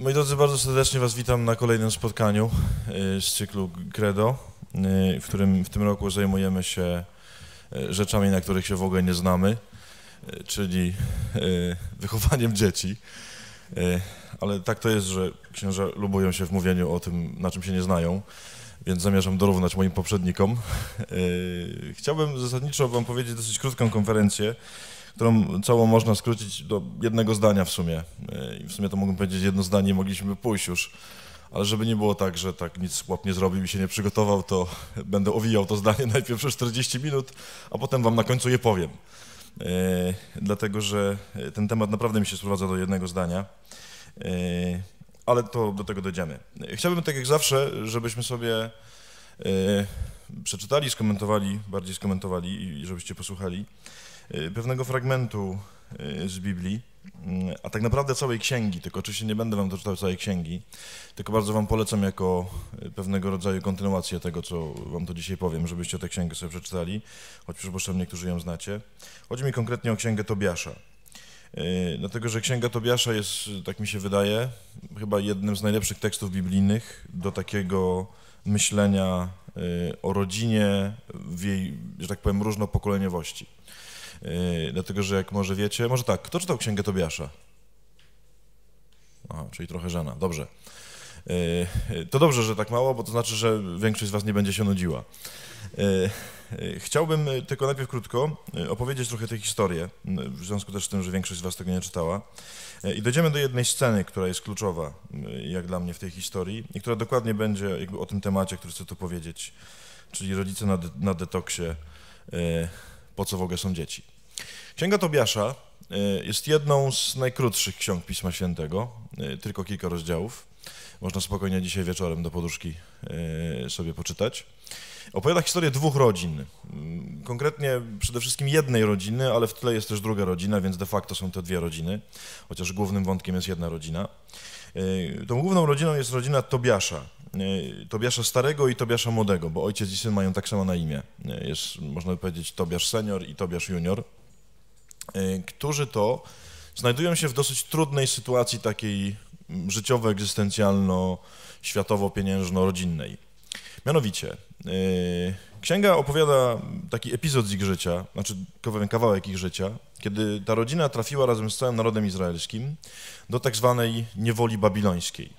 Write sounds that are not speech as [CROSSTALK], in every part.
Moi drodzy, bardzo serdecznie Was witam na kolejnym spotkaniu y, z cyklu Credo, y, w którym w tym roku zajmujemy się y, rzeczami, na których się w ogóle nie znamy, czyli [LAUGHS] wychowaniem dzieci. Ale tak to jest, że księża lubują się w mówieniu o tym, na czym się nie znają, więc zamierzam dorównać moim poprzednikom. [LAUGHS] Chciałbym zasadniczo Wam powiedzieć dosyć krótką konferencję, którą całą można skrócić do jednego zdania w sumie. E, I w sumie to mógłbym powiedzieć jedno zdanie, mogliśmy pójść już. Ale żeby nie było tak, że tak nic chłop nie zrobił i się nie przygotował, to [LAUGHS] będę owijał to zdanie [LAUGHS] najpierw przez 40 minut, a potem wam na końcu je powiem. E, dlatego, że e, ten temat naprawdę mi się sprowadza do jednego zdania ale to do tego dojdziemy. Chciałbym, tak jak zawsze, żebyśmy sobie przeczytali, skomentowali, bardziej skomentowali i żebyście posłuchali Y, pewnego fragmentu y, z Biblii, y, a tak naprawdę całej księgi, tylko oczywiście nie będę wam doczytał całej księgi, tylko bardzo wam polecam jako pewnego rodzaju kontynuację tego, co wam to dzisiaj powiem, żebyście tę księgę sobie przeczytali, choć przypuszczam niektórzy ją znacie. Chodzi mi konkretnie o księgę Tobiasza. Dlatego, że Księga Tobiasza jest, tak mi się wydaje, chyba jednym z najlepszych tekstów biblijnych do takiego myślenia o rodzinie, w jej, że tak powiem, różnopokoleniowości. Yy, dlatego, że jak może wiecie, może tak, kto czytał Księgę Tobiasza? Aha, czyli trochę żena, dobrze. Yy, to dobrze, że tak mało, bo to znaczy, że większość z was nie będzie się nudziła. Yy, chciałbym tylko najpierw krótko opowiedzieć trochę tę historię, w związku też z tym, że większość z Was tego nie czytała. I dojdziemy do jednej sceny, która jest kluczowa, jak dla mnie, w tej historii i która dokładnie będzie jakby o tym temacie, który chcę tu powiedzieć, czyli rodzice na, de na detoksie, po co w ogóle są dzieci. Księga Tobiasza e, jest jedną z najkrótszych ksiąg Pisma Świętego, e, tylko kilka rozdziałów. Można spokojnie dzisiaj wieczorem do poduszki e, sobie poczytać. Opowiada historię dwóch rodzin. Mm, konkretnie przede wszystkim jednej rodziny, ale w tle jest też druga rodzina, więc de facto są to dwie rodziny, chociaż głównym wątkiem jest jedna rodzina. E, tą główną rodziną jest rodzina Tobiasza. E, Tobiasza Starego i Tobiasza Młodego, bo ojciec i syn mają tak samo na imię. E, jest, można by powiedzieć, Tobiasz Senior i Tobiasz Junior, którzy to znajdują się w dosyć trudnej sytuacji takiej życiowo, egzystencjalno, światowo, pieniężno, rodzinnej. Mianowicie, Księga opowiada taki epizod z ich życia, znaczy kawałek ich życia, kiedy ta rodzina trafiła razem z całym narodem izraelskim do tak zwanej niewoli babilońskiej.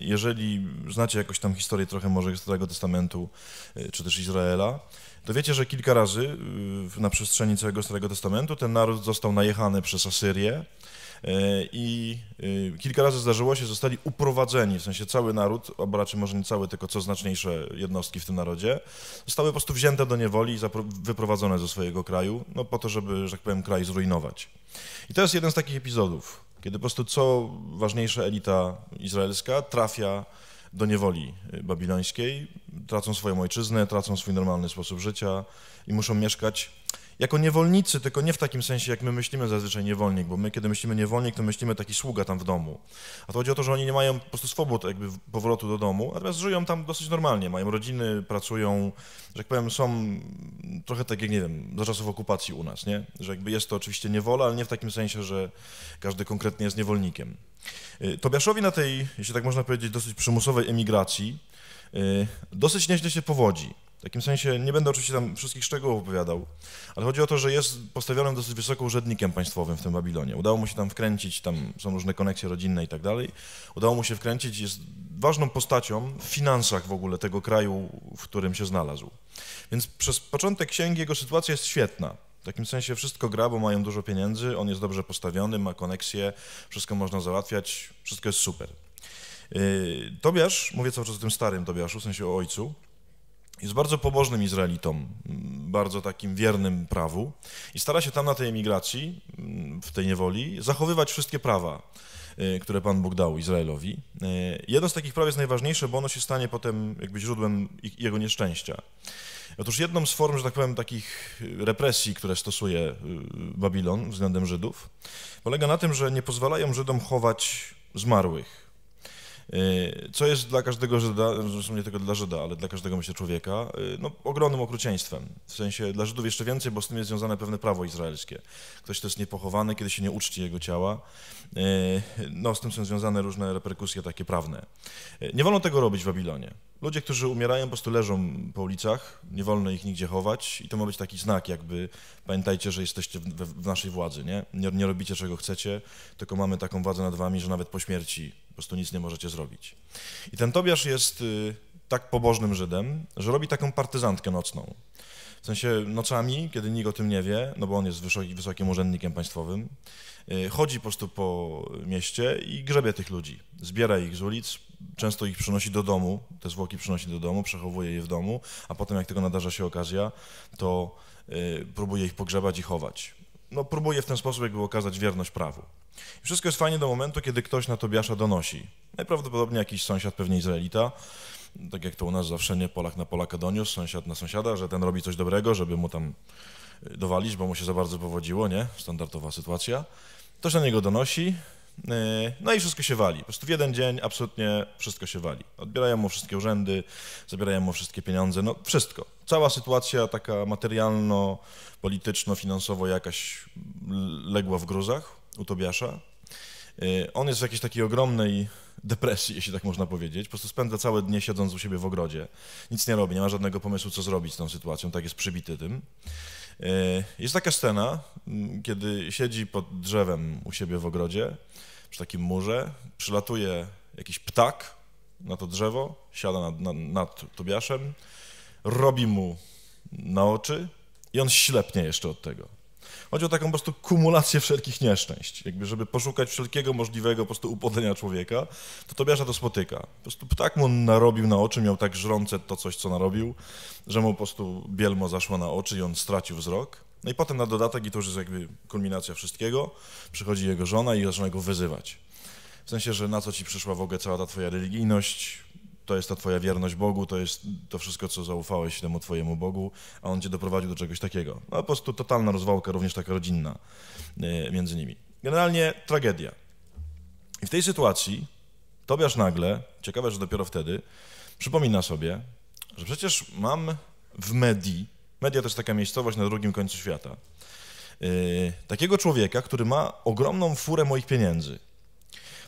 Jeżeli znacie jakoś tam historię trochę może Starego Testamentu e, czy też Izraela, to wiecie, że kilka razy e, na przestrzeni całego Starego Testamentu ten naród został najechany przez Asyrię, E, I e, kilka razy zdarzyło się, zostali uprowadzeni, w sensie cały naród, albo raczej może nie cały, tylko co znaczniejsze jednostki w tym narodzie, zostały po prostu wzięte do niewoli i wyprowadzone ze swojego kraju, no po to, żeby, że tak powiem, kraj zrujnować. I to jest jeden z takich epizodów, kiedy po prostu co ważniejsza elita izraelska trafia do niewoli e, babilońskiej, tracą swoją ojczyznę, tracą swój normalny sposób życia i muszą mieszkać jako niewolnicy, tylko nie w takim sensie, jak my myślimy zazwyczaj niewolnik, bo my, kiedy myślimy niewolnik, to myślimy taki sługa tam w domu. A to chodzi o to, że oni nie mają po prostu swobód jakby powrotu do domu, natomiast żyją tam dosyć normalnie, mają rodziny, pracują, że jak powiem, są trochę tak jak, nie wiem, za czasów okupacji u nas, nie? Że jakby jest to oczywiście niewola, ale nie w takim sensie, że każdy konkretnie jest niewolnikiem. Y, Tobiaszowi na tej, jeśli tak można powiedzieć, dosyć przymusowej emigracji y, dosyć nieźle się powodzi. W takim sensie, nie będę oczywiście tam wszystkich szczegółów opowiadał, ale chodzi o to, że jest postawionym dosyć wysoko urzędnikiem państwowym w tym Babilonie. Udało mu się tam wkręcić, tam są różne koneksje rodzinne i tak dalej. Udało mu się wkręcić, jest ważną postacią w finansach w ogóle tego kraju, w którym się znalazł. Więc przez początek księgi jego sytuacja jest świetna. W takim sensie wszystko gra, bo mają dużo pieniędzy, on jest dobrze postawiony, ma koneksje, wszystko można załatwiać, wszystko jest super. Y, Tobiasz, mówię cały czas o tym starym Tobiaszu, w sensie o ojcu, jest bardzo pobożnym Izraelitą, bardzo takim wiernym prawu i stara się tam na tej emigracji, w tej niewoli, zachowywać wszystkie prawa, y, które Pan Bóg dał Izraelowi. Y, jedno z takich praw jest najważniejsze, bo ono się stanie potem jakby źródłem jego nieszczęścia. Otóż jedną z form, że tak powiem, takich represji, które stosuje y, Babilon względem Żydów, polega na tym, że nie pozwalają Żydom chować zmarłych. Y, co jest dla każdego Żyda, zresztą no, nie tylko dla Żyda, ale dla każdego myślę człowieka, y, no, ogromnym okrucieństwem. W sensie dla Żydów jeszcze więcej, bo z tym jest związane pewne prawo izraelskie. Ktoś, kto jest niepochowany, kiedy się nie uczci jego ciała, E, no, z tym są związane różne reperkusje takie prawne. E, nie wolno tego robić w Babilonie. Ludzie, którzy umierają, po prostu leżą po ulicach, nie wolno ich nigdzie chować i to ma być taki znak jakby, pamiętajcie, że jesteście w, w naszej władzy, nie? nie? nie? robicie czego chcecie, tylko mamy taką władzę nad wami, że nawet po śmierci po prostu nic nie możecie zrobić. I ten Tobiasz jest y, tak pobożnym Żydem, że robi taką partyzantkę nocną. W sensie nocami, kiedy nikt o tym nie wie, no bo on jest wysoki, wysokim urzędnikiem państwowym, y, chodzi po prostu po mieście i grzebie tych ludzi. Zbiera ich z ulic, często ich przynosi do domu, te zwłoki przynosi do domu, przechowuje je w domu, a potem jak tego nadarza się okazja, to y, próbuje ich pogrzebać i chować. No próbuje w ten sposób jakby okazać wierność prawu. I wszystko jest fajnie do momentu, kiedy ktoś na Tobiasza donosi. Najprawdopodobniej jakiś sąsiad, pewnie Izraelita, tak jak to u nas zawsze, nie Polak na Polaka doniósł, sąsiad na sąsiada, że ten robi coś dobrego, żeby mu tam e, dowalić, bo mu się za bardzo powodziło, nie? Standardowa sytuacja. Ktoś na niego donosi, e, no i wszystko się wali. Po prostu w jeden dzień absolutnie wszystko się wali. Odbierają mu wszystkie urzędy, zabierają mu wszystkie pieniądze, no wszystko. Cała sytuacja taka materialno, polityczno, finansowo jakaś legła w gruzach u Tobiasza. E, on jest w jakiejś takiej ogromnej depresji, jeśli tak można powiedzieć. Po prostu spędza całe dnie siedząc u siebie w ogrodzie. Nic nie robi, nie ma żadnego pomysłu, co zrobić z tą sytuacją, tak jest przybity tym. E, jest taka scena, kiedy siedzi pod drzewem u siebie w ogrodzie, przy takim murze, przylatuje jakiś ptak na to drzewo, siada nad, nad, nad Tobiaszem, robi mu na oczy i on ślepnie jeszcze od tego. Chodzi o taką po prostu kumulację wszelkich nieszczęść. Jakby, żeby poszukać wszelkiego możliwego po prostu upodlenia człowieka, to Tobiasza to spotyka. Po prostu tak mu narobił na oczy, miał tak żrące to coś, co narobił, że mu po prostu bielmo zaszło na oczy i on stracił wzrok. No i potem na dodatek, i to już jest jakby kulminacja wszystkiego, przychodzi jego żona i zaczyna go wyzywać. W sensie, że na co ci przyszła w ogóle cała ta twoja religijność, to jest ta twoja wierność Bogu, to jest to wszystko, co zaufałeś temu twojemu Bogu, a on cię doprowadził do czegoś takiego. No po prostu totalna rozwałka, również taka rodzinna e, między nimi. Generalnie tragedia. I w tej sytuacji Tobiasz nagle, ciekawe, że dopiero wtedy, przypomina sobie, że przecież mam w Medii, Media to jest taka miejscowość na drugim końcu świata, e, takiego człowieka, który ma ogromną furę moich pieniędzy –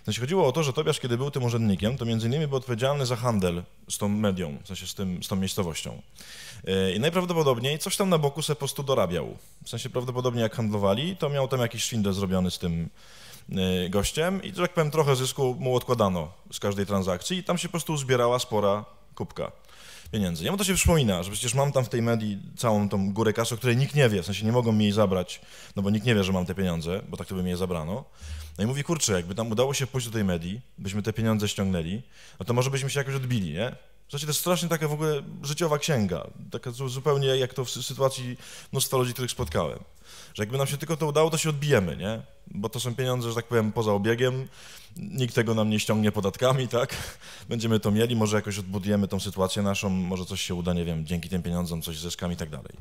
w znaczy, sensie chodziło o to, że Tobiasz, kiedy był tym urzędnikiem, to między innymi był odpowiedzialny za handel z tą medią, w sensie z, tym, z tą miejscowością. E, I najprawdopodobniej coś tam na boku se po prostu dorabiał. W sensie prawdopodobnie jak handlowali, to miał tam jakiś szwindel zrobiony z tym e, gościem i, że tak powiem, trochę zysku mu odkładano z każdej transakcji i tam się po prostu zbierała spora kubka pieniędzy. mu to się przypomina, że przecież mam tam w tej medii całą tą górę kasy, o której nikt nie wie, w sensie nie mogą mi jej zabrać, no bo nikt nie wie, że mam te pieniądze, bo tak to by mi je zabrano. No i mówi, kurczę, jakby tam udało się pójść do tej medii, byśmy te pieniądze ściągnęli, no to może byśmy się jakoś odbili, nie? Znaczy, to jest strasznie taka w ogóle życiowa księga, taka zupełnie jak to w sytuacji mnóstwa ludzi, których spotkałem. Że jakby nam się tylko to udało, to się odbijemy, nie? Bo to są pieniądze, że tak powiem, poza obiegiem, nikt tego nam nie ściągnie podatkami, tak? [LAUGHS] Będziemy to mieli, może jakoś odbudujemy tą sytuację naszą, może coś się uda, nie wiem, dzięki tym pieniądzom coś zyskamy i tak dalej.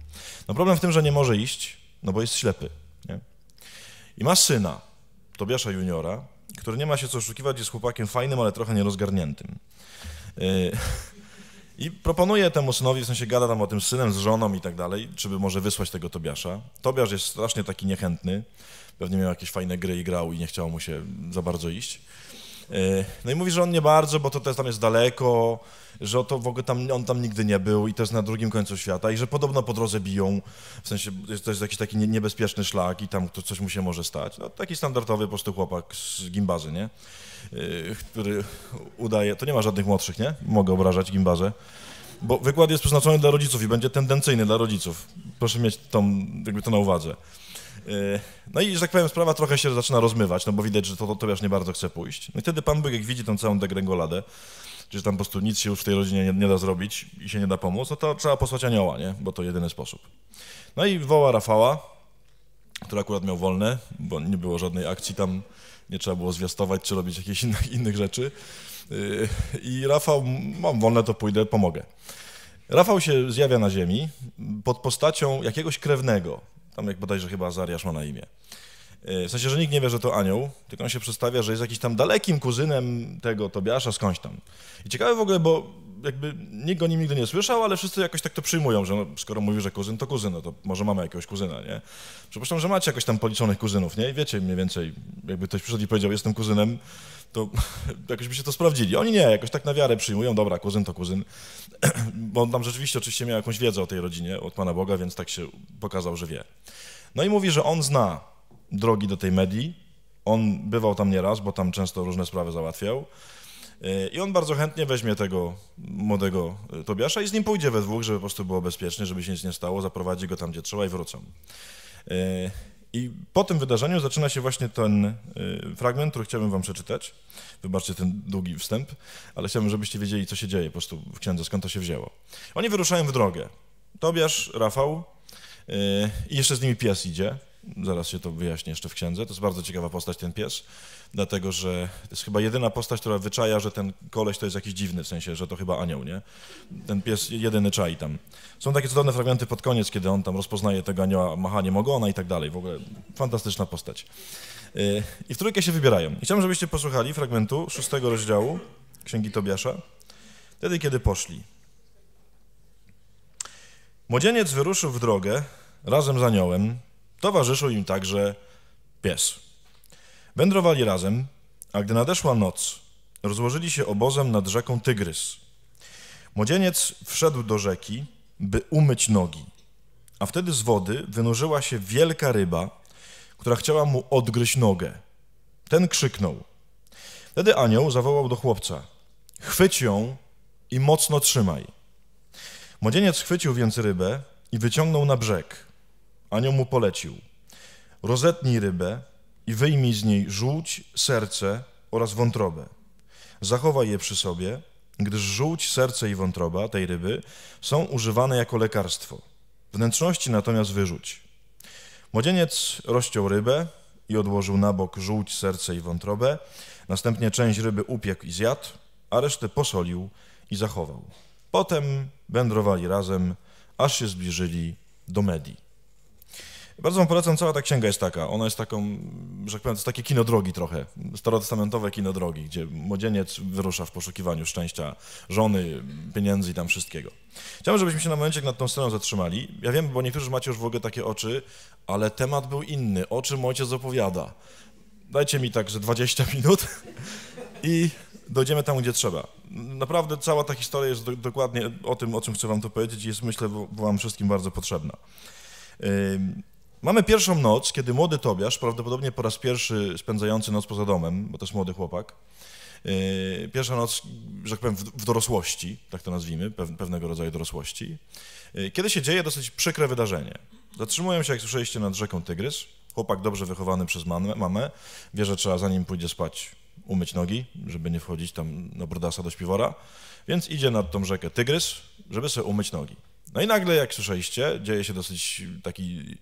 No problem w tym, że nie może iść, no bo jest ślepy, nie? I ma syna, Tobiasza Juniora, który nie ma się co oszukiwać, jest chłopakiem fajnym, ale trochę nierozgarniętym. E, [LAUGHS] I proponuje temu synowi, w sensie gada tam o tym synem, z żoną i tak dalej, czy by może wysłać tego Tobiasza. Tobiasz jest strasznie taki niechętny, pewnie miał jakieś fajne gry i grał i nie chciało mu się za bardzo iść. E, no i mówi, że on nie bardzo, bo to też tam jest daleko, że to w ogóle tam, on tam nigdy nie był i to jest na drugim końcu świata i że podobno po drodze biją, w sensie jest to jest jakiś taki niebezpieczny szlak i tam coś mu się może stać. No taki standardowy po prostu chłopak z gimbazy, nie? E, który udaje, to nie ma żadnych młodszych, nie? Mogę obrażać gimbazę. Bo wykład jest przeznaczony dla rodziców i będzie tendencyjny dla rodziców. Proszę mieć tą, jakby to na uwadze. Yy, no i, że tak powiem, sprawa trochę się zaczyna rozmywać, no bo widać, że to, to, Tobiasz nie bardzo chce pójść. No i wtedy Pan Bóg, jak widzi tą całą degręgoladę, że tam po prostu nic się już w tej rodzinie nie, nie, da zrobić i się nie da pomóc, no to trzeba posłać anioła, nie? Bo to jedyny sposób. No i woła Rafała, który akurat miał wolne, bo nie było żadnej akcji tam, nie trzeba było zwiastować czy robić jakichś innych, [LAUGHS] innych rzeczy. Yy, I Rafał, mam wolne, to pójdę, pomogę. Rafał się zjawia na ziemi pod postacią jakiegoś krewnego, tam jak bodajże chyba Azariasz ma na imię. E, w sensie, że nikt nie wie, że to anioł, tylko on się przedstawia, że jest jakiś tam dalekim kuzynem tego Tobiasza, skądś tam. I ciekawe w ogóle, bo jakby nikt o nim nigdy nie słyszał, ale wszyscy jakoś tak to przyjmują, że no, skoro mówi, że kuzyn, to kuzyn, no to może mamy jakiegoś kuzyna, nie? Przypuszczam, że macie jakoś tam policzonych kuzynów, nie? I wiecie mniej więcej, jakby ktoś przyszedł i powiedział, jestem kuzynem, to [LAUGHS] jakoś by się to sprawdzili. Oni nie, jakoś tak na wiarę przyjmują, dobra, kuzyn to kuzyn bo on tam rzeczywiście oczywiście miał jakąś wiedzę o tej rodzinie od Pana Boga, więc tak się pokazał, że wie. No i mówi, że on zna drogi do tej Medii, on bywał tam nieraz, bo tam często różne sprawy załatwiał. I on bardzo chętnie weźmie tego młodego Tobiasza i z nim pójdzie we dwóch, żeby po prostu było bezpiecznie, żeby się nic nie stało, zaprowadzi go tam, gdzie trzeba i wrócą. I po tym wydarzeniu zaczyna się właśnie ten y, fragment, który chciałbym wam przeczytać. Wybaczcie ten długi wstęp, ale chciałbym, żebyście wiedzieli, co się dzieje po prostu w księdze, skąd to się wzięło. Oni wyruszają w drogę. Tobiasz, Rafał y, i jeszcze z nimi pies idzie zaraz się to wyjaśni jeszcze w księdze. To jest bardzo ciekawa postać, ten pies, dlatego że to jest chyba jedyna postać, która wyczaja, że ten koleś to jest jakiś dziwny, w sensie, że to chyba anioł, nie? Ten pies jedyny czai tam. Są takie cudowne fragmenty pod koniec, kiedy on tam rozpoznaje tego anioła machanie ogona i tak dalej. W ogóle fantastyczna postać. Y, I w trójkę się wybierają. I chciałem, żebyście posłuchali fragmentu szóstego rozdziału Księgi Tobiasza, wtedy, kiedy poszli. Młodzieniec wyruszył w drogę razem z aniołem, Towarzyszył im także pies. Wędrowali razem, a gdy nadeszła noc, rozłożyli się obozem nad rzeką Tygrys. Młodzieniec wszedł do rzeki, by umyć nogi, a wtedy z wody wynurzyła się wielka ryba, która chciała mu odgryźć nogę. Ten krzyknął. Wtedy anioł zawołał do chłopca: Chwyć ją i mocno trzymaj. Młodzieniec chwycił więc rybę i wyciągnął na brzeg. Anioł mu polecił: Rozetnij rybę i wyjmij z niej żółć, serce oraz wątrobę. Zachowaj je przy sobie, gdyż żółć, serce i wątroba tej ryby są używane jako lekarstwo. Wnętrzności natomiast wyrzuć. Młodzieniec rozciął rybę i odłożył na bok żółć, serce i wątrobę. Następnie część ryby upiekł i zjadł, a resztę posolił i zachował. Potem wędrowali razem, aż się zbliżyli do Medii. Bardzo Wam polecam, cała ta księga jest taka. Ona jest taką, że tak powiem, to jest takie kino drogi trochę, starotestamentowe kino drogi, gdzie młodzieniec wyrusza w poszukiwaniu szczęścia żony, pieniędzy i tam wszystkiego. Chciałbym, żebyśmy się na momencie nad tą sceną zatrzymali. Ja wiem, bo niektórzy macie już w ogóle takie oczy, ale temat był inny. O czym ojciec opowiada? Dajcie mi tak, że 20 minut i dojdziemy tam, gdzie trzeba. Naprawdę cała ta historia jest do, dokładnie o tym, o czym chcę wam to powiedzieć i jest, myślę, wam wszystkim bardzo potrzebna. Yy, Mamy pierwszą noc, kiedy młody Tobiasz, prawdopodobnie po raz pierwszy spędzający noc poza domem, bo to jest młody chłopak, yy, pierwsza noc, że tak powiem, w dorosłości, tak to nazwijmy, pewnego rodzaju dorosłości, yy, kiedy się dzieje dosyć przykre wydarzenie. Zatrzymują się, jak słyszeliście, nad rzeką Tygrys. Chłopak dobrze wychowany przez mamę wie, że trzeba zanim pójdzie spać umyć nogi, żeby nie wchodzić tam na brodasa do śpiwora, więc idzie nad tą rzekę Tygrys, żeby sobie umyć nogi. No i nagle, jak słyszeliście, dzieje się dosyć taki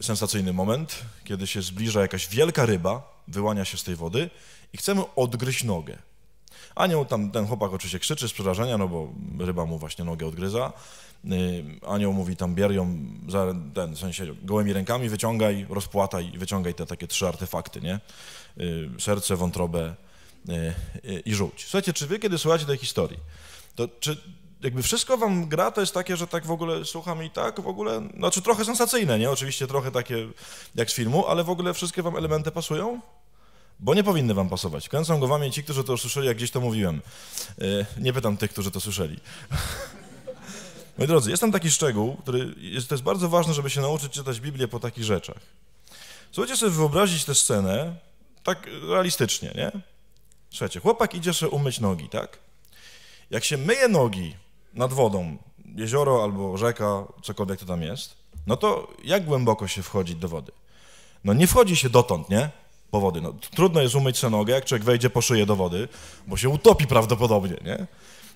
sensacyjny moment, kiedy się zbliża jakaś wielka ryba, wyłania się z tej wody i chcemy odgryźć nogę. Anioł tam, ten chłopak oczywiście krzyczy z przerażenia, no bo ryba mu właśnie nogę odgryza. Y, anioł mówi tam bier ją, za, ten, w sensie gołymi rękami wyciągaj, rozpłataj i wyciągaj te takie trzy artefakty, nie? Y, serce, wątrobę y, i rzuć. Słuchajcie, czy wy kiedy słuchacie tej historii, to czy jakby wszystko wam gra, to jest takie, że tak w ogóle słucham i tak w ogóle, znaczy trochę sensacyjne, nie? Oczywiście trochę takie jak z filmu, ale w ogóle wszystkie wam elementy pasują? Bo nie powinny wam pasować. Kręcą go wam i ci, którzy to słyszeli, jak gdzieś to mówiłem. E, nie pytam tych, którzy to słyszeli. [LAUGHS] Moi drodzy, jest tam taki szczegół, który jest, to jest bardzo ważne, żeby się nauczyć czytać Biblię po takich rzeczach. Słuchajcie sobie wyobrazić tę scenę tak realistycznie, nie? Słuchajcie, chłopak idzie się umyć nogi, tak? Jak się myje nogi, nad wodą, jezioro albo rzeka, cokolwiek to tam jest, no to jak głęboko się wchodzi do wody? No nie wchodzi się dotąd, nie? Po wody. No, trudno jest umyć sobie nogę, jak człowiek wejdzie po szyję do wody, bo się utopi prawdopodobnie, nie?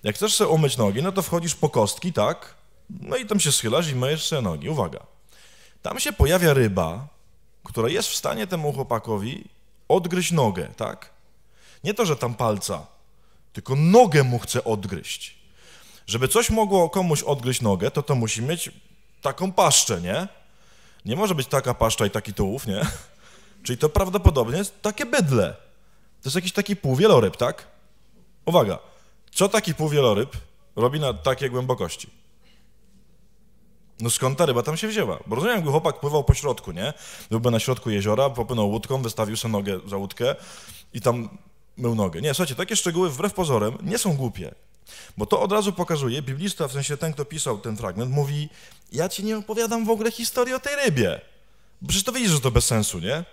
Jak chcesz sobie umyć nogi, no to wchodzisz po kostki, tak? No i tam się schylasz i myjesz sobie nogi. Uwaga. Tam się pojawia ryba, która jest w stanie temu chłopakowi odgryźć nogę, tak? Nie to, że tam palca, tylko nogę mu chce odgryźć. Żeby coś mogło komuś odgryźć nogę, to to musi mieć taką paszczę, nie? Nie może być taka paszcza i taki tułów, nie? [LAUGHS] Czyli to prawdopodobnie jest takie bydle. To jest jakiś taki półwieloryb, tak? Uwaga, co taki półwieloryb robi na takiej głębokości? No skąd ta ryba tam się wzięła? Bo rozumiem, jakby chłopak pływał po środku, nie? Byłby na środku jeziora, popłynął łódką, wystawił sobie nogę za łódkę i tam mył nogę. Nie, słuchajcie, takie szczegóły wbrew pozorom nie są głupie. Bo to od razu pokazuje, biblista, w sensie ten, kto pisał ten fragment, mówi: Ja ci nie opowiadam w ogóle historii o tej rybie. Przecież to widzisz, że to bez sensu, nie?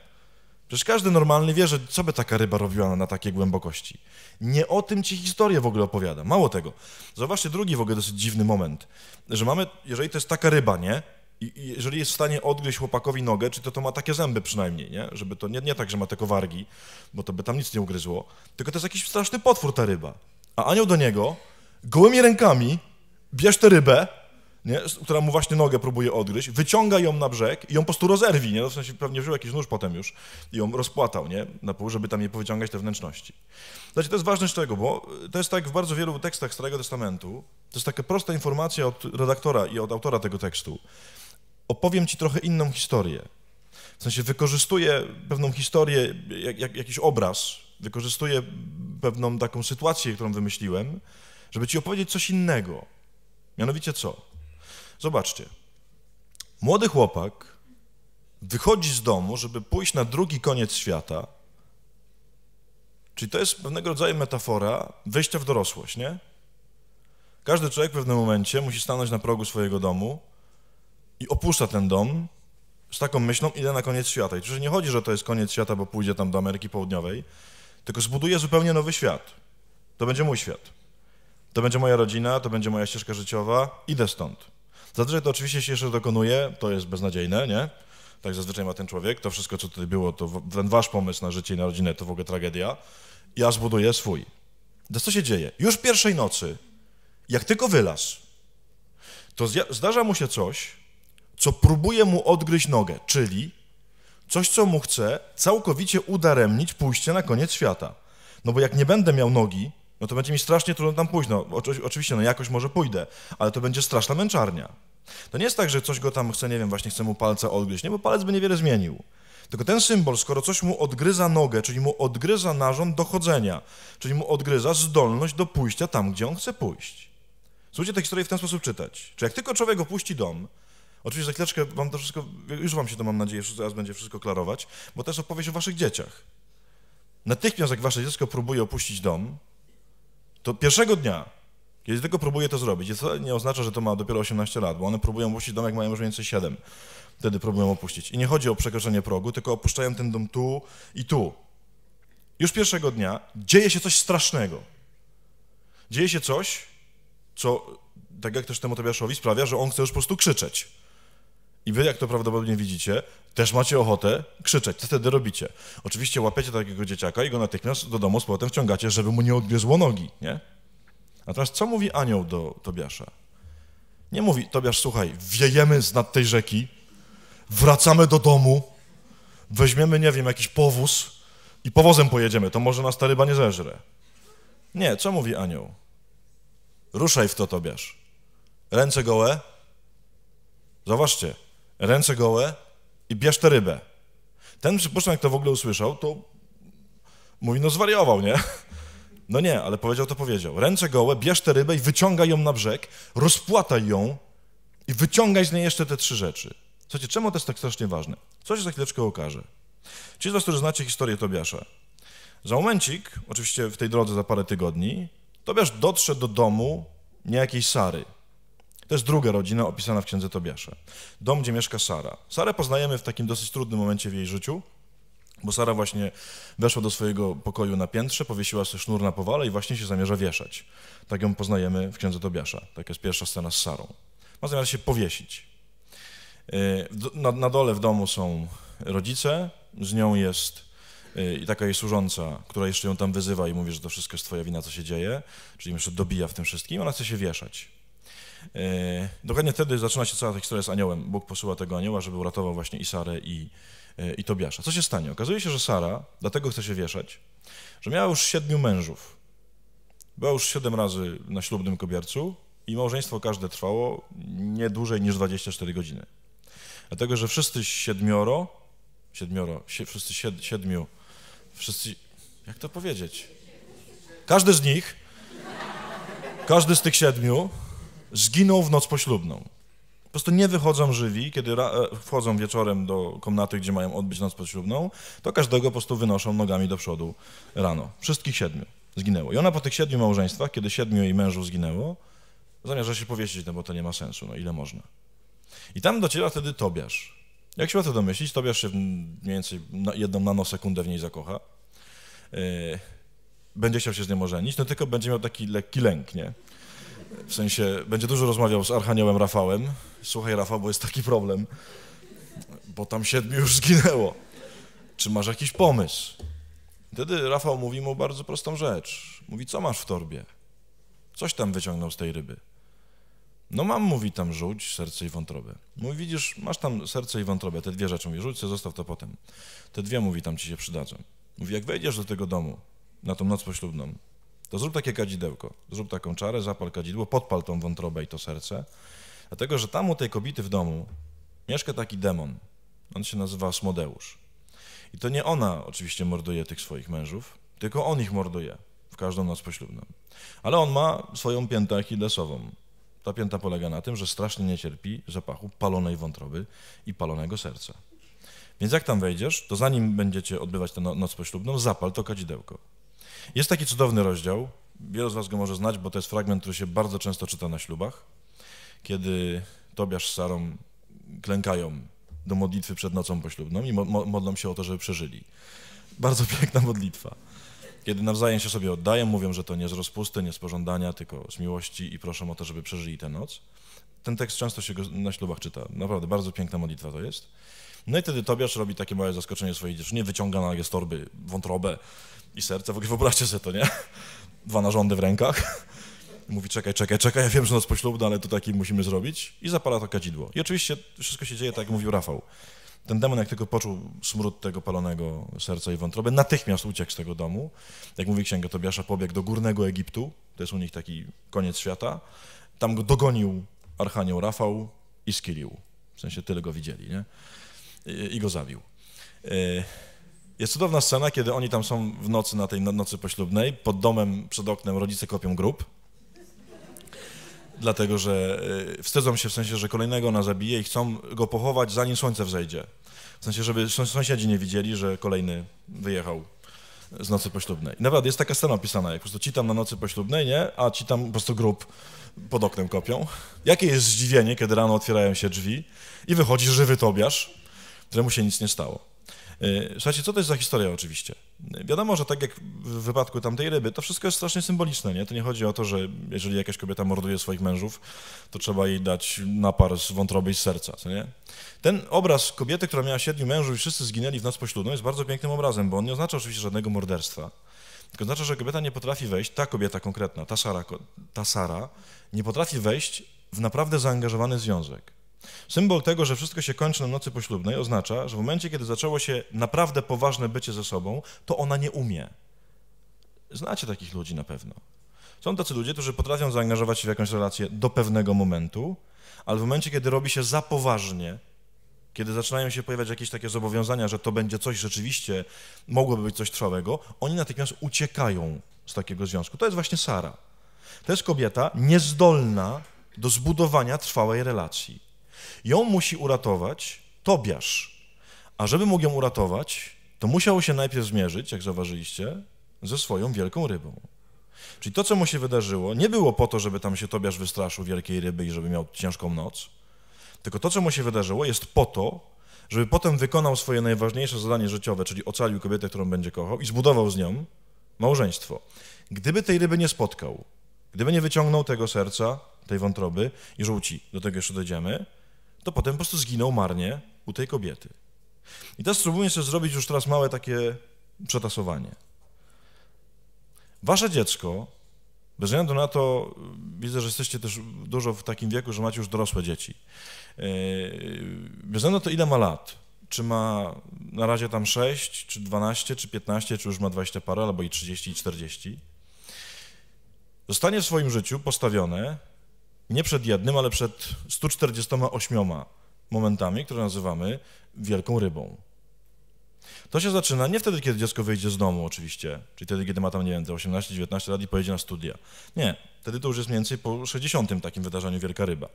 Przecież każdy normalny wie, że co by taka ryba robiła na takiej głębokości. Nie o tym ci historię w ogóle opowiada. Mało tego. Zobaczcie drugi w ogóle dosyć dziwny moment, że mamy, jeżeli to jest taka ryba, nie? I, i jeżeli jest w stanie odgryźć chłopakowi nogę, czy to to ma takie zęby przynajmniej, nie? Żeby to nie, nie tak, że ma te kowargi, bo to by tam nic nie ugryzło, tylko to jest jakiś straszny potwór ta ryba. A anioł do niego gołymi rękami bierz tę rybę, nie, która mu właśnie nogę próbuje odgryźć, wyciąga ją na brzeg i ją po prostu rozerwi, nie? No, w sensie pewnie wziął jakiś nóż potem już i ją rozpłatał, nie? Na pół, żeby tam nie powyciągać te wnętrzności. Znaczy, to jest ważne z bo to jest tak w bardzo wielu tekstach Starego Testamentu, to jest taka prosta informacja od redaktora i od autora tego tekstu. Opowiem ci trochę inną historię. W sensie wykorzystuję pewną historię, jak, jak, jakiś obraz, wykorzystuję pewną taką sytuację, którą wymyśliłem, żeby ci opowiedzieć coś innego. Mianowicie co? Zobaczcie. Młody chłopak wychodzi z domu, żeby pójść na drugi koniec świata. Czyli to jest pewnego rodzaju metafora wejścia w dorosłość, nie? Każdy człowiek w pewnym momencie musi stanąć na progu swojego domu i opuszcza ten dom z taką myślą, idę na koniec świata. I przecież nie chodzi, że to jest koniec świata, bo pójdzie tam do Ameryki Południowej, tylko zbuduję zupełnie nowy świat. To będzie mój świat. To będzie moja rodzina, to będzie moja ścieżka życiowa, idę stąd. Zazwyczaj to oczywiście się jeszcze dokonuje, to jest beznadziejne, nie? Tak zazwyczaj ma ten człowiek, to wszystko, co tutaj było, to ten wasz pomysł na życie i na rodzinę to w ogóle tragedia. Ja zbuduję swój. Więc co się dzieje? Już pierwszej nocy, jak tylko wylas, to zdarza mu się coś, co próbuje mu odgryźć nogę, czyli Coś, co mu chce całkowicie udaremnić pójście na koniec świata. No bo jak nie będę miał nogi, no to będzie mi strasznie trudno tam pójść. No, oczywiście, no jakoś może pójdę, ale to będzie straszna męczarnia. To nie jest tak, że coś go tam chce, nie wiem, właśnie chce mu palca odgryźć, nie, bo palec by niewiele zmienił. Tylko ten symbol, skoro coś mu odgryza nogę, czyli mu odgryza narząd do chodzenia, czyli mu odgryza zdolność do pójścia tam, gdzie on chce pójść. Słuchajcie tę historię w ten sposób czytać. Czy jak tylko człowiek opuści dom, Oczywiście za chwileczkę wam to wszystko, już wam się to mam nadzieję, teraz będzie wszystko klarować, bo to jest opowieść o waszych dzieciach. Natychmiast jak wasze dziecko próbuje opuścić dom, to pierwszego dnia, kiedy tylko próbuje to zrobić, to nie oznacza, że to ma dopiero 18 lat, bo one próbują opuścić dom, jak mają już więcej 7. Wtedy próbują opuścić. I nie chodzi o przekroczenie progu, tylko opuszczają ten dom tu i tu. Już pierwszego dnia dzieje się coś strasznego. Dzieje się coś, co, tak jak też temu Tobiaszowi, sprawia, że on chce już po prostu krzyczeć. I wy, jak to prawdopodobnie widzicie, też macie ochotę krzyczeć. Co wtedy robicie? Oczywiście łapiecie takiego dzieciaka i go natychmiast do domu z powrotem wciągacie, żeby mu nie odgryzło nogi, nie? Natomiast co mówi anioł do Tobiasza? Nie mówi, Tobiasz, słuchaj, wiejemy z nad tej rzeki, wracamy do domu, weźmiemy, nie wiem, jakiś powóz i powozem pojedziemy, to może nas ta ryba nie zeżre. Nie, co mówi anioł? Ruszaj w to, Tobiasz. Ręce gołe. Zobaczcie, ręce gołe i bierz tę rybę. Ten, przypuszczam, jak to w ogóle usłyszał, to mówi, no zwariował, nie? [LAUGHS] No nie, ale powiedział to powiedział. Ręce gołe, bierz tę rybę i wyciągaj ją na brzeg, rozpłataj ją i wyciągaj z niej jeszcze te trzy rzeczy. Słuchajcie, czemu to jest tak strasznie ważne? Co się za chwileczkę okaże? Ci z was, którzy znacie historię Tobiasza, za momencik, oczywiście w tej drodze za parę tygodni, Tobiasz dotrze do domu niejakiej Sary, to jest druga rodzina opisana w księdze Tobiasza. Dom, gdzie mieszka Sara. Sarę poznajemy w takim dosyć trudnym momencie w jej życiu, bo Sara właśnie weszła do swojego pokoju na piętrze, powiesiła sobie sznur na powale i właśnie się zamierza wieszać. Tak ją poznajemy w księdze Tobiasza. Tak jest pierwsza scena z Sarą. Ma zamiar się powiesić. E, na, na dole w domu są rodzice, z nią jest e, i taka jej służąca, która jeszcze ją tam wyzywa i mówi, że to wszystko jest twoja wina, co się dzieje, czyli jeszcze dobija w tym wszystkim, ona chce się wieszać. E, dokładnie wtedy zaczyna się cała ta historia z aniołem. Bóg posyła tego anioła, żeby uratował właśnie i Sarę, i, e, i Tobiasza. Co się stanie? Okazuje się, że Sara, dlatego chce się wieszać, że miała już siedmiu mężów. Była już siedem razy na ślubnym kobiercu i małżeństwo każde trwało nie dłużej niż 24 godziny. Dlatego, że wszyscy siedmioro, siedmioro, si, wszyscy sied, siedmiu, wszyscy, jak to powiedzieć? Każdy z nich, każdy z tych siedmiu zginął w noc poślubną. Po prostu nie wychodzą żywi, kiedy e, wchodzą wieczorem do komnaty, gdzie mają odbyć noc poślubną, to każdego po prostu wynoszą nogami do przodu rano. Wszystkich siedmiu zginęło. I ona po tych siedmiu małżeństwach, kiedy siedmiu jej mężów zginęło, zamierza się powiesić, no bo to nie ma sensu, no ile można. I tam dociera wtedy Tobiasz. Jak się łatwo domyślić, Tobiasz się mniej więcej jedną nanosekundę w niej zakocha. E, będzie chciał się z nią ożenić, no tylko będzie miał taki lekki lęk, nie? W sensie, będzie dużo rozmawiał z Archaniołem Rafałem. Słuchaj, Rafał, bo jest taki problem, bo tam siedmiu już zginęło. Czy masz jakiś pomysł? Wtedy Rafał mówi mu bardzo prostą rzecz. Mówi, co masz w torbie? Coś tam wyciągnął z tej ryby. No mam, mówi tam, rzuć serce i wątrobę. Mówi, widzisz, masz tam serce i wątrobę, te dwie rzeczy. Mówi, rzuć, zostaw to potem. Te dwie, mówi, tam ci się przydadzą. Mówi, jak wejdziesz do tego domu na tą noc poślubną, to zrób takie kadzidełko, zrób taką czarę, zapal kadzidło, podpal tą wątrobę i to serce, dlatego że tam u tej kobiety w domu mieszka taki demon, on się nazywa Asmodeusz. I to nie ona oczywiście morduje tych swoich mężów, tylko on ich morduje w każdą noc poślubną. Ale on ma swoją piętę achillesową. Ta pięta polega na tym, że strasznie nie cierpi zapachu palonej wątroby i palonego serca. Więc jak tam wejdziesz, to zanim będziecie odbywać tę no-, noc poślubną, zapal to kadzidełko. Jest taki cudowny rozdział, wielu z Was go może znać, bo to jest fragment, który się bardzo często czyta na ślubach, kiedy Tobiasz z Sarą klękają do modlitwy przed nocą poślubną i modlą się o to, żeby przeżyli. Bardzo [LAUGHS] piękna modlitwa. Kiedy nawzajem się sobie oddają, mówią, że to nie z rozpusty, nie z pożądania, tylko z miłości i proszą o to, żeby przeżyli tę noc. Ten tekst często się na ślubach czyta. Naprawdę, bardzo piękna modlitwa to jest. No i wtedy Tobiasz robi takie małe zaskoczenie swojej dziewczynie, wyciąga na z torby wątrobę i serce. W ogóle wyobraźcie sobie to, nie? Dwa narządy w rękach. Mówi, czekaj, czekaj, czekaj, ja wiem, że noc poślubna, ale to taki musimy zrobić. I zapala to kadzidło. I oczywiście wszystko się dzieje tak, jak mówił Rafał. Ten demon, jak tylko poczuł smród tego palonego serca i wątroby, natychmiast uciekł z tego domu. Jak mówi księga Tobiasza, pobiegł do górnego Egiptu, to jest u nich taki koniec świata. Tam go dogonił archanioł Rafał i skilił. W sensie tyle go widzieli, nie? I, i go zabił. Yy. Jest cudowna scena, kiedy oni tam są w nocy, na tej no-, nocy poślubnej, pod domem, przed oknem rodzice kopią grób, dlatego że y, wstydzą się w sensie, że kolejnego ona zabije i chcą go pochować zanim słońce wzejdzie. W sensie, żeby sąsiedzi nie widzieli, że kolejny wyjechał z nocy poślubnej. Nawet jest taka scena opisana, jak po prostu ci tam na nocy poślubnej, nie? A ci tam po prostu grób pod oknem kopią. Jakie jest zdziwienie, kiedy rano otwierają się drzwi i wychodzi żywy Tobiasz, któremu się nic nie stało. Y, słuchajcie, co to jest za historia oczywiście? Wiadomo, że tak jak w wypadku tamtej ryby, to wszystko jest strasznie symboliczne, nie? To nie chodzi o to, że jeżeli jakaś kobieta morduje swoich mężów, to trzeba jej dać napar z wątroby i z serca, co nie? Ten obraz kobiety, która miała siedmiu mężów i wszyscy zginęli w nas poślubną jest bardzo pięknym obrazem, bo on nie oznacza oczywiście żadnego morderstwa. Tylko oznacza, że kobieta nie potrafi wejść, ta kobieta konkretna, ta Sara, ta Sara nie potrafi wejść w naprawdę zaangażowany związek. Symbol tego, że wszystko się kończy na nocy poślubnej, oznacza, że w momencie, kiedy zaczęło się naprawdę poważne bycie ze sobą, to ona nie umie. Znacie takich ludzi na pewno. Są tacy ludzie, którzy potrafią zaangażować się w jakąś relację do pewnego momentu, ale w momencie, kiedy robi się za poważnie, kiedy zaczynają się pojawiać jakieś takie zobowiązania, że to będzie coś rzeczywiście, mogłoby być coś trwałego, oni natychmiast uciekają z takiego związku. To jest właśnie Sara. To jest kobieta niezdolna do zbudowania trwałej relacji. Ją musi uratować Tobiasz. A żeby mógł ją uratować, to musiał się najpierw zmierzyć, jak zauważyliście, ze swoją wielką rybą. Czyli to, co mu się wydarzyło, nie było po to, żeby tam się Tobiasz wystraszył wielkiej ryby i żeby miał ciężką noc, tylko to, co mu się wydarzyło, jest po to, żeby potem wykonał swoje najważniejsze zadanie życiowe, czyli ocalił kobietę, którą będzie kochał i zbudował z nią małżeństwo. Gdyby tej ryby nie spotkał, gdyby nie wyciągnął tego serca, tej wątroby i żółci, do tego jeszcze dojdziemy, to potem po prostu zginął marnie u tej kobiety. I teraz spróbujmy jeszcze zrobić już teraz małe takie przetasowanie. Wasze dziecko, bez względu na to, widzę, że jesteście też dużo w takim wieku, że macie już dorosłe dzieci. E, bez względu na to, ile ma lat, czy ma na razie tam 6, czy 12, czy 15, czy już ma 20 parę, albo i 30, i 40, zostanie w swoim życiu postawione nie przed jednym, ale przed 148 momentami, które nazywamy wielką rybą. To się zaczyna nie wtedy, kiedy dziecko wyjdzie z domu oczywiście, czyli wtedy, kiedy ma tam, nie wiem, 18-19 lat i pojedzie na studia. Nie, wtedy to już jest mniej więcej po 60 takim wydarzeniu wielka ryba.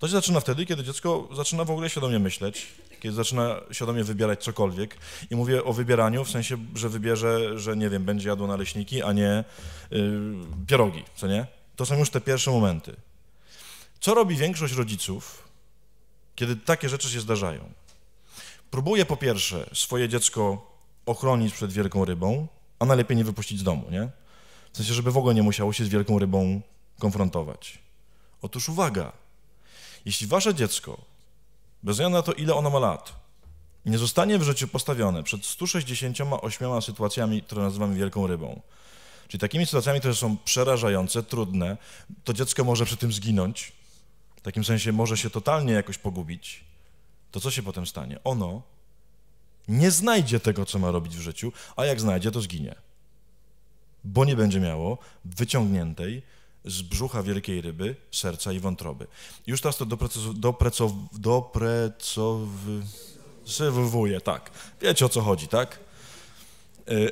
To się zaczyna wtedy, kiedy dziecko zaczyna w ogóle świadomie myśleć, kiedy zaczyna świadomie wybierać cokolwiek. I mówię o wybieraniu w sensie, że wybierze, że nie wiem, będzie jadło naleśniki, a nie yy, pierogi, co nie? To są już te pierwsze momenty. Co robi większość rodziców, kiedy takie rzeczy się zdarzają? Próbuje po pierwsze swoje dziecko ochronić przed wielką rybą, a najlepiej nie wypuścić z domu, nie? W sensie, żeby w ogóle nie musiało się z wielką rybą konfrontować. Otóż uwaga, jeśli wasze dziecko, bez względu na to, ile ono ma lat, nie zostanie w życiu postawione przed 168 sytuacjami, które nazywamy wielką rybą, czyli takimi sytuacjami, które są przerażające, trudne, to dziecko może przy tym zginąć, w takim sensie może się totalnie jakoś pogubić, to co się potem stanie? Ono nie znajdzie tego, co ma robić w życiu, a jak znajdzie, to zginie. Bo nie będzie miało wyciągniętej z brzucha wielkiej ryby, serca i wątroby. Już teraz to doprecow, doprecow, [LAUGHS] tak. Wiecie o co chodzi, tak? Y-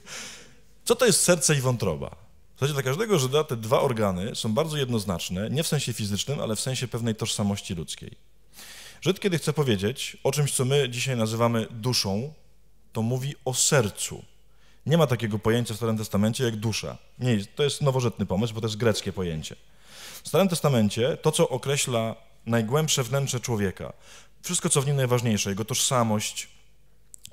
[LAUGHS] co to jest serce i wątroba? zasadzie dla każdego Żyda te dwa organy są bardzo jednoznaczne, nie w sensie fizycznym, ale w sensie pewnej tożsamości ludzkiej. Żyd, kiedy chce powiedzieć o czymś, co my dzisiaj nazywamy duszą, to mówi o sercu. Nie ma takiego pojęcia w Starym Testamencie jak dusza. Nie, to jest nowożytny pomysł, bo to jest greckie pojęcie. W Starym Testamencie to, co określa najgłębsze wnętrze człowieka, wszystko, co w nim najważniejsze, jego tożsamość,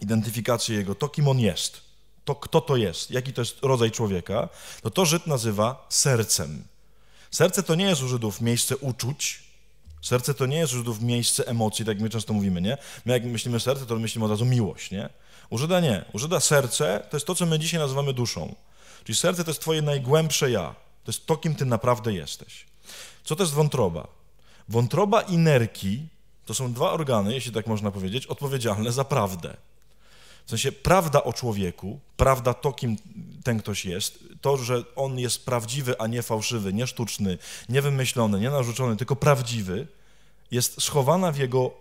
identyfikację jego, to kim on jest – to kto to jest, jaki to jest rodzaj człowieka, to no to Żyd nazywa sercem. Serce to nie jest u Żydów miejsce uczuć, serce to nie jest u Żydów miejsce emocji, tak jak my często mówimy, nie? My jak myślimy serce, to myślimy od razu miłość, nie? U Żyda nie. U Żyda serce to jest to, co my dzisiaj nazywamy duszą. Czyli serce to jest twoje najgłębsze ja. To jest to, kim ty naprawdę jesteś. Co to jest wątroba? Wątroba i nerki to są dwa organy, jeśli tak można powiedzieć, odpowiedzialne za prawdę. W sensie prawda o człowieku, prawda to, kim ten ktoś jest, to, że on jest prawdziwy, a nie fałszywy, nie sztuczny, nie wymyślony, nie narzucony, tylko prawdziwy, jest schowana w jego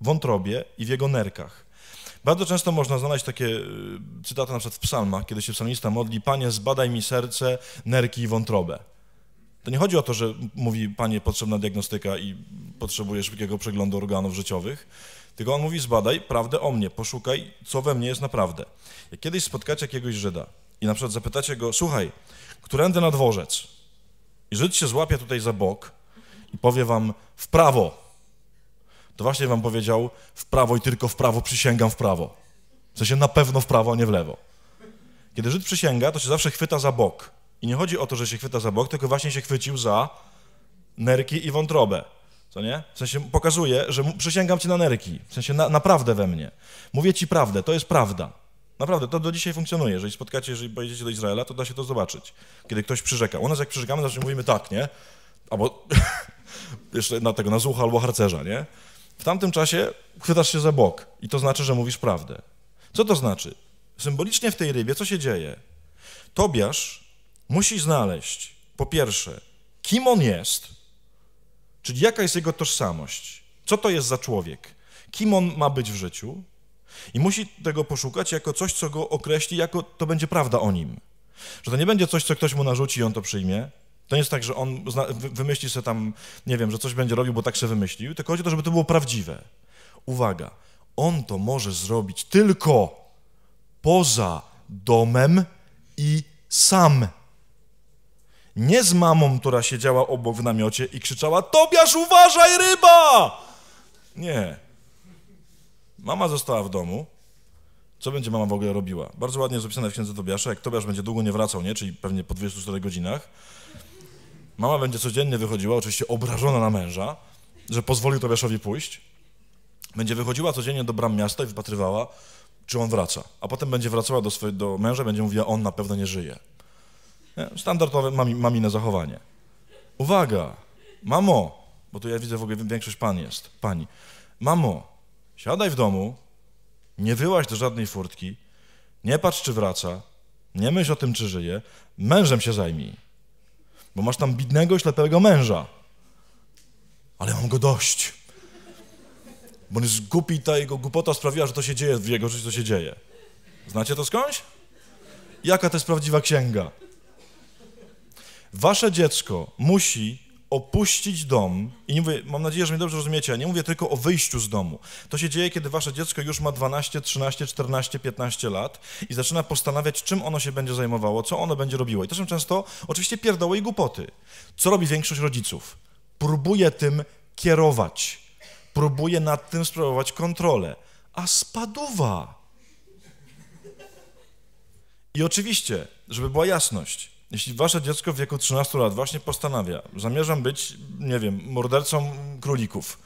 wątrobie i w jego nerkach. Bardzo często można znaleźć takie y, cytaty na przykład w psalmach, kiedy się psalmista modli Panie, zbadaj mi serce, nerki i wątrobę. To nie chodzi o to, że mówi Panie, potrzebna diagnostyka i potrzebujesz szybkiego przeglądu organów życiowych, tylko on mówi, zbadaj prawdę o mnie, poszukaj, co we mnie jest naprawdę. Jak kiedyś spotkacie jakiegoś Żyda i na przykład zapytacie go, słuchaj, którędy na dworzec? I Żyd się złapie tutaj za bok i powie wam, w prawo. To właśnie wam powiedział, w prawo i tylko w prawo, przysięgam w prawo. W sensie na pewno w prawo, a nie w lewo. Kiedy Żyd przysięga, to się zawsze chwyta za bok. I nie chodzi o to, że się chwyta za bok, tylko właśnie się chwycił za nerki i wątrobę. Co nie? W sensie pokazuje, że przysięgam cię na nerki. W sensie na, naprawdę we mnie. Mówię ci prawdę, to jest prawda. Naprawdę, to do dzisiaj funkcjonuje. Jeżeli spotkacie, jeżeli pojedziecie do Izraela, to da się to zobaczyć. Kiedy ktoś przyrzeka. U nas jak przyrzekamy, zawsze mówimy tak, nie? Albo [LAUGHS] jeszcze na tego, na zucha albo harcerza, nie? W tamtym czasie chwytasz się za bok i to znaczy, że mówisz prawdę. Co to znaczy? Symbolicznie w tej rybie co się dzieje? Tobiasz musi znaleźć, po pierwsze, kim on jest, Czyli jaka jest jego tożsamość? Co to jest za człowiek? Kim on ma być w życiu? I musi tego poszukać jako coś, co go określi, jako to będzie prawda o nim. Że to nie będzie coś, co ktoś mu narzuci i on to przyjmie. To nie jest tak, że on wymyśli sobie tam, nie wiem, że coś będzie robił, bo tak się wymyślił, tylko chodzi o to, żeby to było prawdziwe. Uwaga, on to może zrobić tylko poza domem i sam nie z mamą, która siedziała obok w namiocie i krzyczała: Tobiasz, uważaj, ryba! Nie. Mama została w domu. Co będzie mama w ogóle robiła? Bardzo ładnie jest opisane w księdze Tobiasza. Jak Tobiasz będzie długo nie wracał, nie? czyli pewnie po 24 godzinach, mama będzie codziennie wychodziła, oczywiście obrażona na męża, że pozwolił Tobiaszowi pójść. Będzie wychodziła codziennie do bram miasta i wypatrywała, czy on wraca. A potem będzie wracała do, swojego, do męża, będzie mówiła, on na pewno nie żyje. Standardowe mami, mamine zachowanie. Uwaga, mamo, bo tu ja widzę w ogóle większość pan jest, pani. Mamo, siadaj w domu, nie wyłaź do żadnej furtki, nie patrz, czy wraca, nie myśl o tym, czy żyje, mężem się zajmij, bo masz tam bidnego, ślepego męża. Ale mam go dość, bo on jest głupi, ta jego głupota sprawiła, że to się dzieje w jego życiu, to się dzieje. Znacie to skądś? Jaka to jest prawdziwa księga? Wasze dziecko musi opuścić dom, i nie mówię, mam nadzieję, że mnie dobrze rozumiecie, ja nie mówię tylko o wyjściu z domu. To się dzieje, kiedy wasze dziecko już ma 12, 13, 14, 15 lat i zaczyna postanawiać, czym ono się będzie zajmowało, co ono będzie robiło. I to są często oczywiście pierdoły i głupoty. Co robi większość rodziców? Próbuje tym kierować, próbuje nad tym sprawować kontrolę. A spaduwa! I oczywiście, żeby była jasność, jeśli wasze dziecko w wieku 13 lat właśnie postanawia, zamierzam być, nie wiem, mordercą królików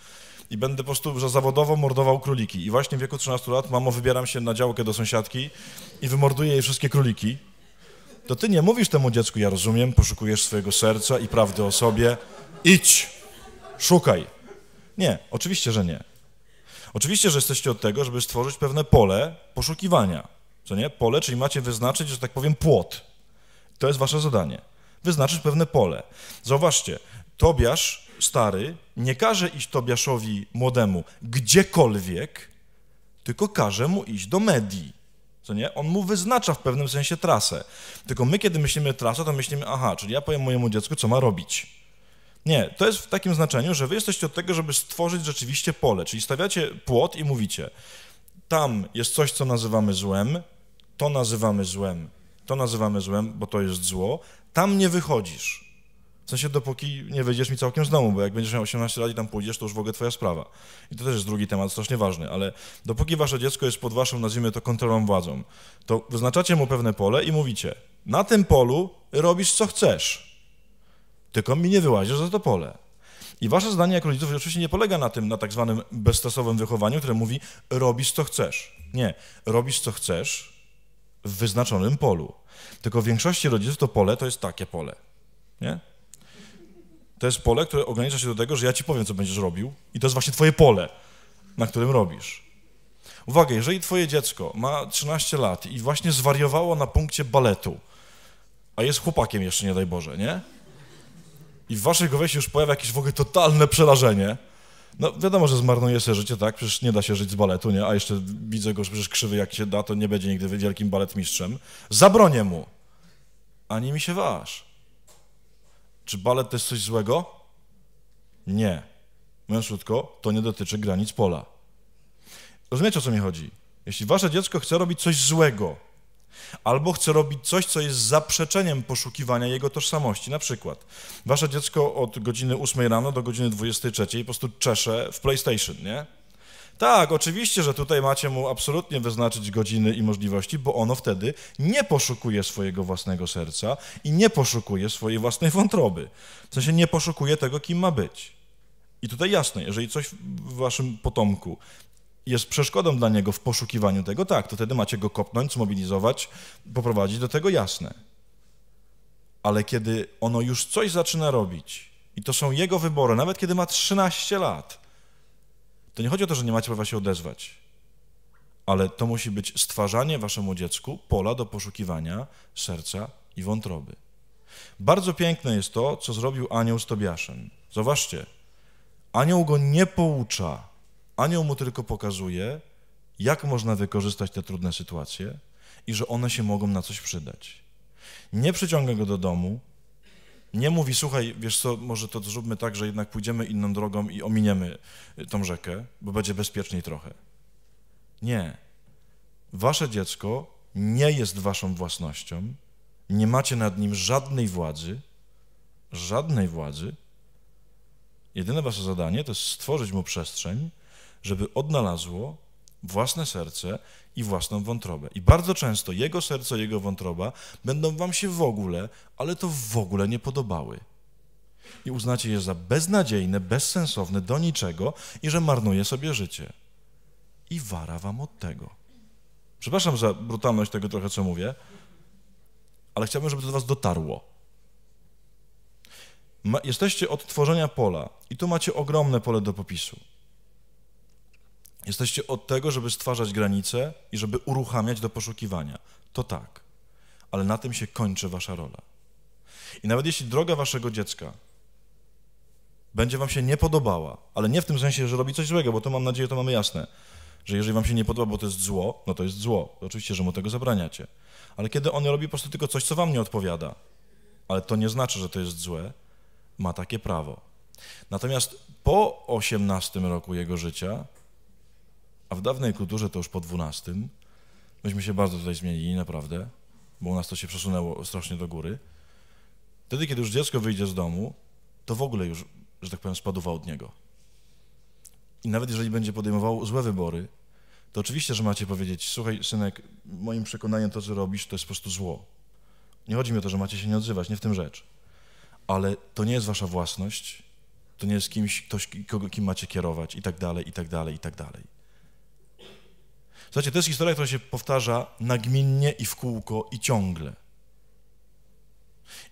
i będę po prostu, że zawodowo mordował króliki i właśnie w wieku 13 lat, mamo, wybieram się na działkę do sąsiadki i wymorduję jej wszystkie króliki, to ty nie mówisz temu dziecku, ja rozumiem, poszukujesz swojego serca i prawdy o sobie, idź, szukaj. Nie, oczywiście, że nie. Oczywiście, że jesteście od tego, żeby stworzyć pewne pole poszukiwania, co nie? Pole, czyli macie wyznaczyć, że tak powiem, płot, to jest wasze zadanie. Wyznaczyć pewne pole. Zauważcie, Tobiasz stary nie każe iść Tobiaszowi młodemu gdziekolwiek, tylko każe mu iść do Medii. Co nie? On mu wyznacza w pewnym sensie trasę. Tylko my, kiedy myślimy trasę, to myślimy, aha, czyli ja powiem mojemu dziecku, co ma robić. Nie, to jest w takim znaczeniu, że wy jesteście od tego, żeby stworzyć rzeczywiście pole, czyli stawiacie płot i mówicie, tam jest coś, co nazywamy złem, to nazywamy złem, to nazywamy złem, bo to jest zło. Tam nie wychodzisz. W sensie, dopóki nie wyjdziesz mi całkiem z domu, bo jak będziesz miał 18 lat i tam pójdziesz, to już w ogóle twoja sprawa. I to też jest drugi temat, strasznie ważny, ale dopóki wasze dziecko jest pod waszą, nazwijmy to, kontrolą władzą, to wyznaczacie mu pewne pole i mówicie, na tym polu robisz co chcesz, tylko mi nie wyłazisz za to pole. I wasze zdanie jako rodziców oczywiście nie polega na tym, na tak zwanym bezstresowym wychowaniu, które mówi, robisz co chcesz. Nie, robisz co chcesz, w wyznaczonym polu. Tylko w większości rodziców to pole to jest takie pole. Nie? To jest pole, które ogranicza się do tego, że ja ci powiem, co będziesz robił, i to jest właśnie twoje pole, na którym robisz. Uwaga, jeżeli twoje dziecko ma 13 lat i właśnie zwariowało na punkcie baletu, a jest chłopakiem jeszcze, nie daj Boże, nie? I w waszej głowie się już pojawia jakieś w ogóle totalne przerażenie, no wiadomo, że zmarnuje sobie życie, tak? Przecież nie da się żyć z baletu, nie? A jeszcze widzę go, że przecież krzywy jak się da, to nie będzie nigdy wielkim baletmistrzem. Zabronię mu. Ani mi się waż. Czy balet to jest coś złego? Nie. Mówiąc krótko, to nie dotyczy granic pola. Rozumiecie, o co mi chodzi? Jeśli wasze dziecko chce robić coś złego, albo chce robić coś, co jest zaprzeczeniem poszukiwania jego tożsamości. Na przykład, wasze dziecko od godziny 8 rano do godziny 23 po prostu czesze w PlayStation, nie? Tak, oczywiście, że tutaj macie mu absolutnie wyznaczyć godziny i możliwości, bo ono wtedy nie poszukuje swojego własnego serca i nie poszukuje swojej własnej wątroby. W sensie nie poszukuje tego, kim ma być. I tutaj jasne, jeżeli coś w waszym potomku jest przeszkodą dla niego w poszukiwaniu tego, tak, to wtedy macie go kopnąć, zmobilizować, poprowadzić do tego, jasne. Ale kiedy ono już coś zaczyna robić i to są jego wybory, nawet kiedy ma 13 lat, to nie chodzi o to, że nie macie prawa się odezwać, ale to musi być stwarzanie waszemu dziecku pola do poszukiwania serca i wątroby. Bardzo piękne jest to, co zrobił anioł z Tobiaszem. Zobaczcie, anioł go nie poucza, Anioł mu tylko pokazuje, jak można wykorzystać te trudne sytuacje i że one się mogą na coś przydać. Nie przyciąga go do domu, nie mówi, słuchaj, wiesz co, może to zróbmy tak, że jednak pójdziemy inną drogą i ominiemy y, tą rzekę, bo będzie bezpieczniej trochę. Nie. Wasze dziecko nie jest waszą własnością, nie macie nad nim żadnej władzy, żadnej władzy. Jedyne wasze zadanie to jest stworzyć mu przestrzeń, żeby odnalazło własne serce i własną wątrobę. I bardzo często jego serce, jego wątroba będą wam się w ogóle, ale to w ogóle nie podobały. I uznacie je za beznadziejne, bezsensowne, do niczego i że marnuje sobie życie. I wara wam od tego. Przepraszam za brutalność tego trochę, co mówię, ale chciałbym, żeby to do was dotarło. Ma, jesteście od tworzenia pola i tu macie ogromne pole do popisu. Jesteście od tego, żeby stwarzać granice i żeby uruchamiać do poszukiwania. To tak, ale na tym się kończy wasza rola. I nawet jeśli droga waszego dziecka będzie wam się nie podobała, ale nie w tym sensie, że robi coś złego, bo to mam nadzieję, to mamy jasne, że jeżeli wam się nie podoba, bo to jest zło, no to jest zło. oczywiście, że mu tego zabraniacie. Ale kiedy on robi po prostu tylko coś, co wam nie odpowiada, ale to nie znaczy, że to jest złe, ma takie prawo. Natomiast po 18 roku jego życia a w dawnej kulturze, to już po 12, myśmy się bardzo tutaj zmienili, naprawdę, bo u nas to się przesunęło strasznie do góry. Wtedy, kiedy już dziecko wyjdzie z domu, to w ogóle już, że tak powiem, spadowa od niego. I nawet jeżeli będzie podejmowało złe wybory, to oczywiście, że macie powiedzieć, słuchaj, synek, moim przekonaniem to, co robisz, to jest po prostu zło. Nie chodzi mi o to, że macie się nie odzywać, nie w tym rzecz. Ale to nie jest wasza własność, to nie jest kimś, ktoś, kogo, kim macie kierować i tak dalej, i tak dalej, i tak dalej. Słuchajcie, to jest historia, która się powtarza nagminnie i w kółko i ciągle.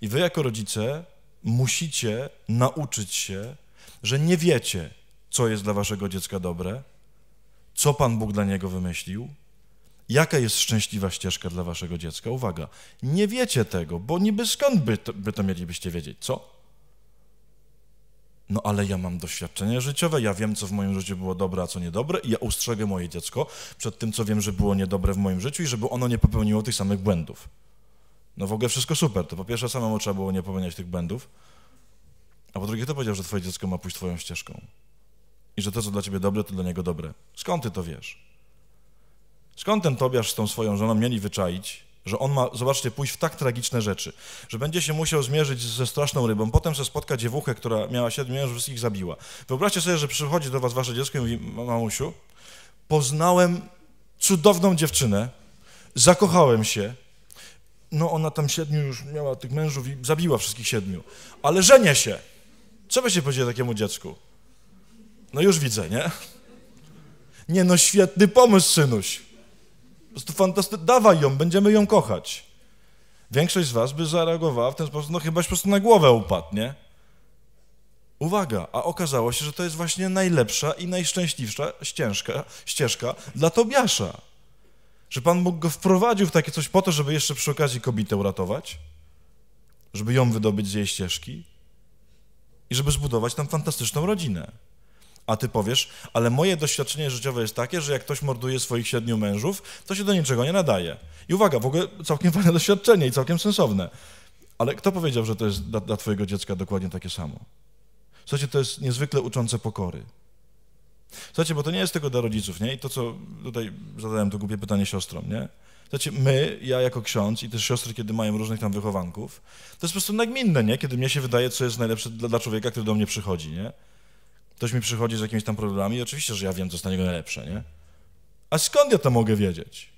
I wy jako rodzice musicie nauczyć się, że nie wiecie, co jest dla waszego dziecka dobre, co Pan Bóg dla niego wymyślił, jaka jest szczęśliwa ścieżka dla waszego dziecka. Uwaga, nie wiecie tego, bo niby skąd by to, by to mielibyście wiedzieć, co? No ale ja mam doświadczenie życiowe, ja wiem, co w moim życiu było dobre, a co niedobre i ja ustrzegę moje dziecko przed tym, co wiem, że było niedobre w moim życiu i żeby ono nie popełniło tych samych błędów. No w ogóle wszystko super, to po pierwsze samemu trzeba było nie popełniać tych błędów, a po drugie kto powiedział, że twoje dziecko ma pójść twoją ścieżką? I że to, co dla ciebie dobre, to dla niego dobre. Skąd ty to wiesz? Skąd ten Tobiasz z tą swoją żoną mieli wyczaić, że on ma, zobaczcie, pójść w tak tragiczne rzeczy, że będzie się musiał zmierzyć ze straszną rybą, potem se spotka dziewuchę, która miała siedmiu mężów, wszystkich zabiła. Wyobraźcie sobie, że przychodzi do was wasze dziecko i mówi, mamusiu, poznałem cudowną dziewczynę, zakochałem się, no ona tam siedmiu już miała tych mężów i zabiła wszystkich siedmiu, ale żenie się. Co by się powiedzieli takiemu dziecku? No już widzę, nie? Nie no, świetny pomysł, synuś prostu fantastyczne. Dawaj ją, będziemy ją kochać. Większość z was by zareagowała w ten sposób, no chybaś po prostu na głowę upadł, nie? Uwaga, a okazało się, że to jest właśnie najlepsza i najszczęśliwsza ścieżka, ścieżka dla Tobiasza. Że Pan Bóg go wprowadził w takie coś po to, żeby jeszcze przy okazji kobietę uratować, żeby ją wydobyć z jej ścieżki i żeby zbudować tam fantastyczną rodzinę. A ty powiesz, ale moje doświadczenie życiowe jest takie, że jak ktoś morduje swoich siedmiu mężów, to się do niczego nie nadaje. I uwaga, w ogóle całkiem [LAUGHS] fajne doświadczenie i całkiem sensowne. Ale kto powiedział, że to jest dla, dla twojego dziecka dokładnie takie samo? Słuchajcie, to jest niezwykle uczące pokory. Słuchajcie, bo to nie jest tylko dla rodziców, nie? I to, co tutaj zadałem to głupie pytanie siostrom, nie? Słuchajcie, my, ja jako ksiądz i też siostry, kiedy mają różnych tam wychowanków, to jest po prostu nagminne, nie? Kiedy mnie się wydaje, co jest najlepsze dla, dla człowieka, który do mnie przychodzi, nie? Ktoś mi przychodzi z jakimiś tam problemami i oczywiście, że ja wiem, co jest dla niego najlepsze, nie? A skąd ja to mogę wiedzieć?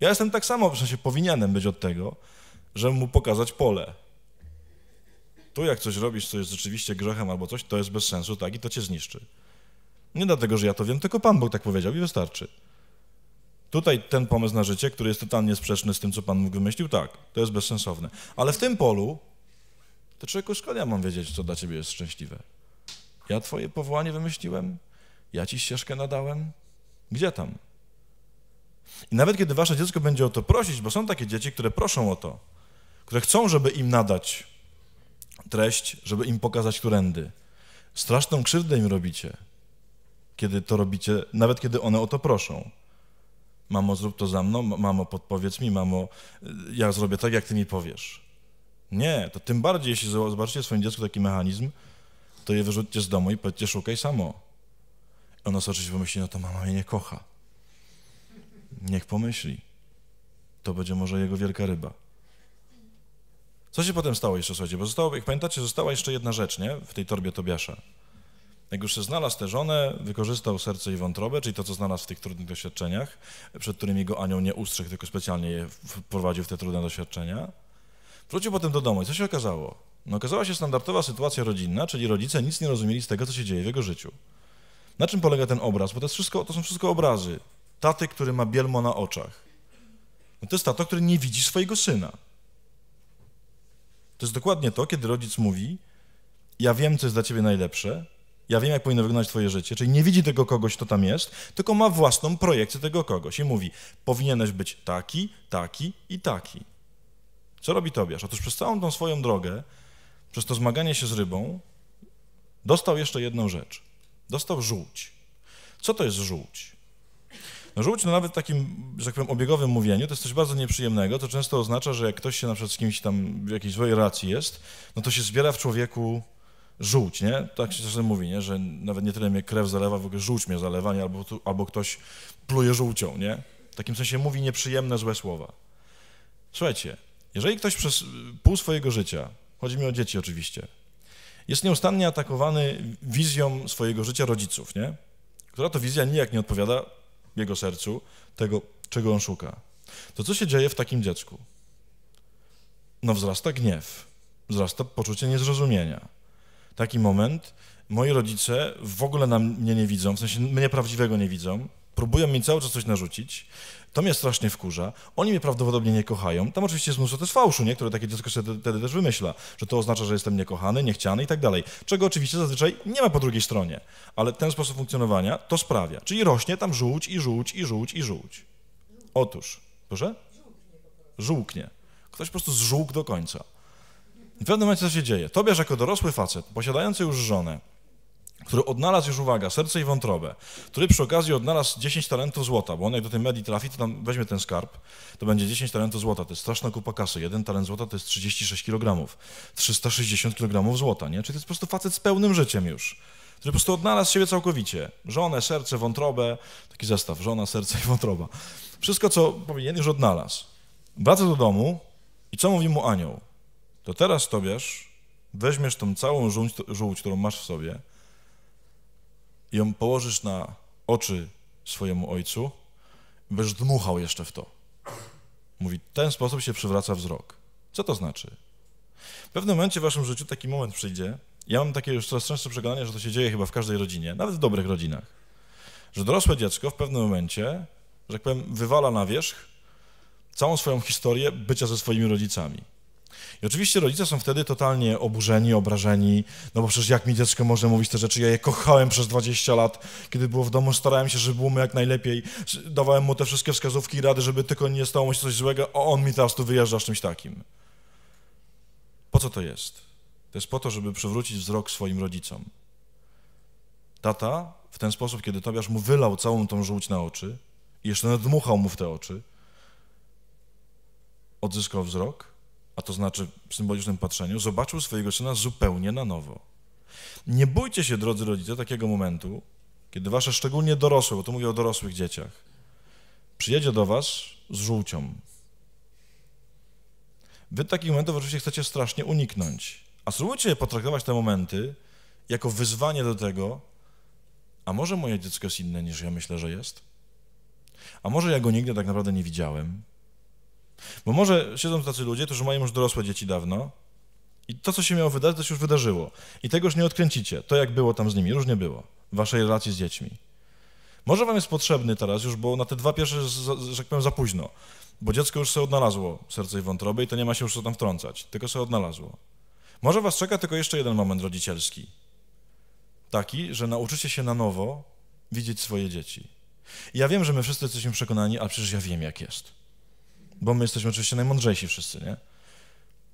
Ja jestem tak samo, w sensie powinienem być od tego, żeby mu pokazać pole. Tu jak coś robisz, co jest rzeczywiście grzechem albo coś, to jest bez sensu, tak, i to cię zniszczy. Nie dlatego, że ja to wiem, tylko Pan Bóg tak powiedział i wystarczy. Tutaj ten pomysł na życie, który jest totalnie sprzeczny z tym, co Pan Bóg wymyślił, tak, to jest bezsensowne. Ale w tym polu, to człowieku, skąd ja mam wiedzieć, co dla ciebie jest szczęśliwe? Ja Twoje powołanie wymyśliłem, ja Ci ścieżkę nadałem. Gdzie tam? I nawet kiedy Wasze dziecko będzie o to prosić, bo są takie dzieci, które proszą o to, które chcą, żeby im nadać treść, żeby im pokazać którędy. Straszną krzywdę im robicie, kiedy to robicie, nawet kiedy one o to proszą. Mamo, zrób to za mną, mamo, podpowiedz mi, mamo, ja zrobię tak, jak ty mi powiesz. Nie, to tym bardziej, jeśli zobaczycie w swoim dziecku taki mechanizm, to je wyrzućcie z domu i powiedzcie, szukaj samo. I ono sobie oczywiście pomyśli, no to mama mnie nie kocha. Niech pomyśli. To będzie może jego wielka ryba. Co się potem stało jeszcze, słuchajcie, bo zostało, jak pamiętacie, została jeszcze jedna rzecz, nie, w tej torbie Tobiasza. Jak już się znalazł tę żonę, wykorzystał serce i wątrobę, czyli to, co znalazł w tych trudnych doświadczeniach, przed którymi go anioł nie ustrzegł, tylko specjalnie je wprowadził w te trudne doświadczenia. Wrócił potem do domu i co się okazało? No, okazała się standardowa sytuacja rodzinna, czyli rodzice nic nie rozumieli z tego, co się dzieje w jego życiu. Na czym polega ten obraz? Bo to, wszystko, to są wszystko obrazy. Taty, który ma bielmo na oczach. No to jest tato, który nie widzi swojego syna. To jest dokładnie to, kiedy rodzic mówi: Ja wiem, co jest dla ciebie najlepsze, ja wiem, jak powinno wyglądać twoje życie, czyli nie widzi tego kogoś, kto tam jest, tylko ma własną projekcję tego kogoś i mówi: Powinieneś być taki, taki i taki. Co robi Tobiasz? Otóż przez całą tą swoją drogę przez to zmaganie się z rybą, dostał jeszcze jedną rzecz. Dostał żółć. Co to jest żółć? No żółć, no nawet w takim, że tak powiem, obiegowym mówieniu, to jest coś bardzo nieprzyjemnego. To często oznacza, że jak ktoś się na przykład z kimś tam w jakiejś złej relacji jest, no to się zbiera w człowieku żółć, nie? Tak się czasem mówi, nie? Że nawet nie tyle mnie krew zalewa, w ogóle żółć mnie zalewa, nie? Albo, tu, albo ktoś pluje żółcią, nie? W takim sensie mówi nieprzyjemne, złe słowa. Słuchajcie, jeżeli ktoś przez pół swojego życia Chodzi mi o dzieci oczywiście. Jest nieustannie atakowany wizją swojego życia rodziców, nie? która to wizja nijak nie odpowiada jego sercu tego, czego on szuka. To co się dzieje w takim dziecku? No wzrasta gniew, wzrasta poczucie niezrozumienia. Taki moment, moi rodzice w ogóle na mnie nie widzą, w sensie mnie prawdziwego nie widzą, próbują mi cały czas coś narzucić, to mnie strasznie wkurza, oni mnie prawdopodobnie nie kochają. Tam oczywiście jest mnóstwo też fałszu, nie? które takie dziecko wtedy, wtedy też wymyśla, że to oznacza, że jestem niekochany, niechciany i tak dalej, czego oczywiście zazwyczaj nie ma po drugiej stronie, ale ten sposób funkcjonowania to sprawia, czyli rośnie tam żółć i żółć i żółć i żółć. Otóż, proszę? Żółknie. Ktoś po prostu zżółk do końca. w pewnym momencie co się dzieje? Tobiasz jako dorosły facet, posiadający już żonę, który odnalazł już, uwaga, serce i wątrobę, który przy okazji odnalazł 10 talentów złota, bo on jak do tej medii trafi, to tam weźmie ten skarb, to będzie 10 talentów złota, to jest straszna kupa kasy. Jeden talent złota to jest 36 kg, 360 kg złota, nie? Czyli to jest po prostu facet z pełnym życiem już, który po prostu odnalazł siebie całkowicie. Żonę, serce, wątrobę, taki zestaw, żona, serce i wątroba. Wszystko, co powinien, już odnalazł. Wraca do domu i co mówi mu anioł? To teraz, to wiesz, weźmiesz tą całą żółć, żółć którą masz w sobie, i ją położysz na oczy swojemu ojcu byś będziesz dmuchał jeszcze w to. Mówi, w ten sposób się przywraca wzrok. Co to znaczy? W pewnym momencie w waszym życiu taki moment przyjdzie, ja mam takie już coraz częstsze przekonanie, że to się dzieje chyba w każdej rodzinie, nawet w dobrych rodzinach, że dorosłe dziecko w pewnym momencie, że tak powiem, wywala na wierzch całą swoją historię bycia ze swoimi rodzicami. I oczywiście rodzice są wtedy totalnie oburzeni, obrażeni, no bo przecież jak mi dziecko może mówić te rzeczy, ja je kochałem przez 20 lat, kiedy było w domu, starałem się, żeby było mu jak najlepiej, dawałem mu te wszystkie wskazówki i rady, żeby tylko nie stało mu się coś złego, a on mi teraz tu wyjeżdża z czymś takim. Po co to jest? To jest po to, żeby przywrócić wzrok swoim rodzicom. Tata w ten sposób, kiedy Tobiasz mu wylał całą tą żółć na oczy i jeszcze nadmuchał mu w te oczy, odzyskał wzrok, a to znaczy w symbolicznym patrzeniu, zobaczył swojego syna zupełnie na nowo. Nie bójcie się, drodzy rodzice, takiego momentu, kiedy wasze szczególnie dorosłe, bo tu mówię o dorosłych dzieciach, przyjedzie do was z żółcią. Wy takich momentów oczywiście chcecie strasznie uniknąć, a spróbujcie potraktować te momenty jako wyzwanie do tego, a może moje dziecko jest inne niż ja myślę, że jest? A może ja go nigdy tak naprawdę nie widziałem? Bo może siedzą tacy ludzie, którzy mają już dorosłe dzieci dawno i to, co się miało wydarzyć, to się już wydarzyło. I tego już nie odkręcicie. To, jak było tam z nimi, różnie było. Waszej relacji z dziećmi. Może wam jest potrzebny teraz już, bo na te dwa pierwsze, że tak powiem, za późno. Bo dziecko już sobie odnalazło serce i wątroby i to nie ma się już co tam wtrącać. Tylko sobie odnalazło. Może was czeka tylko jeszcze jeden moment rodzicielski. Taki, że nauczycie się na nowo widzieć swoje dzieci. I ja wiem, że my wszyscy jesteśmy przekonani, a przecież ja wiem, jak jest bo my jesteśmy oczywiście najmądrzejsi wszyscy, nie?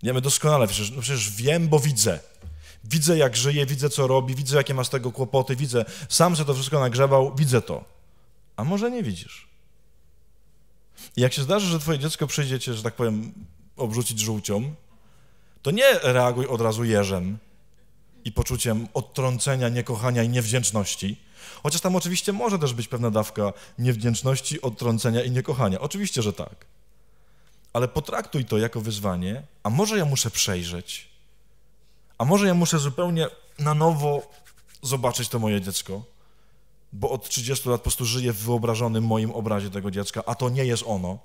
Wiemy doskonale, przecież, no przecież wiem, bo widzę. Widzę, jak żyje, widzę, co robi, widzę, jakie ma z tego kłopoty, widzę, sam sobie to wszystko nagrzebał, widzę to. A może nie widzisz? I jak się zdarzy, że twoje dziecko przyjdzie cię, że tak powiem, obrzucić żółcią, to nie reaguj od razu jeżem i poczuciem odtrącenia, niekochania i niewdzięczności. Chociaż tam oczywiście może też być pewna dawka niewdzięczności, odtrącenia i niekochania. Oczywiście, że tak ale potraktuj to jako wyzwanie, a może ja muszę przejrzeć, a może ja muszę zupełnie na nowo zobaczyć to moje dziecko, bo od 30 lat po prostu żyję w wyobrażonym moim obrazie tego dziecka, a to nie jest ono.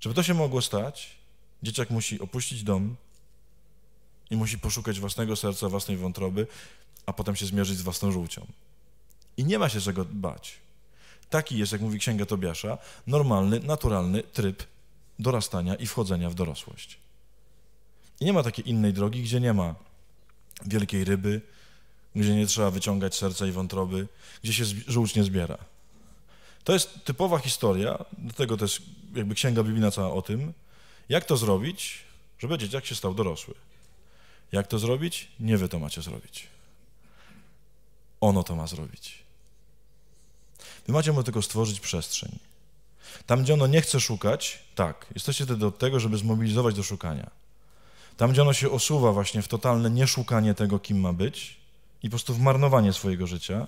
Żeby to się mogło stać, dzieciak musi opuścić dom i musi poszukać własnego serca, własnej wątroby, a potem się zmierzyć z własną żółcią. I nie ma się czego bać. Taki jest, jak mówi Księga Tobiasza, normalny, naturalny tryb dorastania i wchodzenia w dorosłość. I nie ma takiej innej drogi, gdzie nie ma wielkiej ryby, gdzie nie trzeba wyciągać serca i wątroby, gdzie się żółć nie zbiera. To jest typowa historia, dlatego też jakby księga biblijna cała o tym, jak to zrobić, żeby dzieciak się stał dorosły. Jak to zrobić? Nie wy to macie zrobić. Ono to ma zrobić. Wy macie mu tylko stworzyć przestrzeń. Tam, gdzie ono nie chce szukać, tak, jesteście wtedy od tego, żeby zmobilizować do szukania. Tam, gdzie ono się osuwa właśnie w totalne nieszukanie tego, kim ma być i po prostu w marnowanie swojego życia,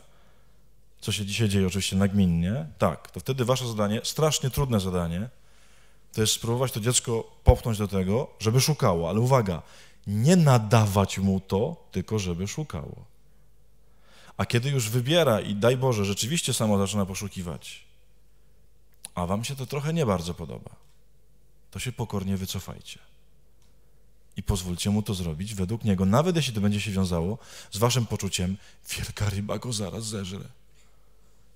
co się dzisiaj dzieje oczywiście nagminnie, tak, to wtedy wasze zadanie, strasznie trudne zadanie, to jest spróbować to dziecko popchnąć do tego, żeby szukało. Ale uwaga, nie nadawać mu to, tylko żeby szukało. A kiedy już wybiera i daj Boże, rzeczywiście samo zaczyna poszukiwać, a wam się to trochę nie bardzo podoba, to się pokornie wycofajcie. I pozwólcie mu to zrobić według niego, nawet jeśli to będzie się wiązało z waszym poczuciem, wielka ryba go zaraz zeżre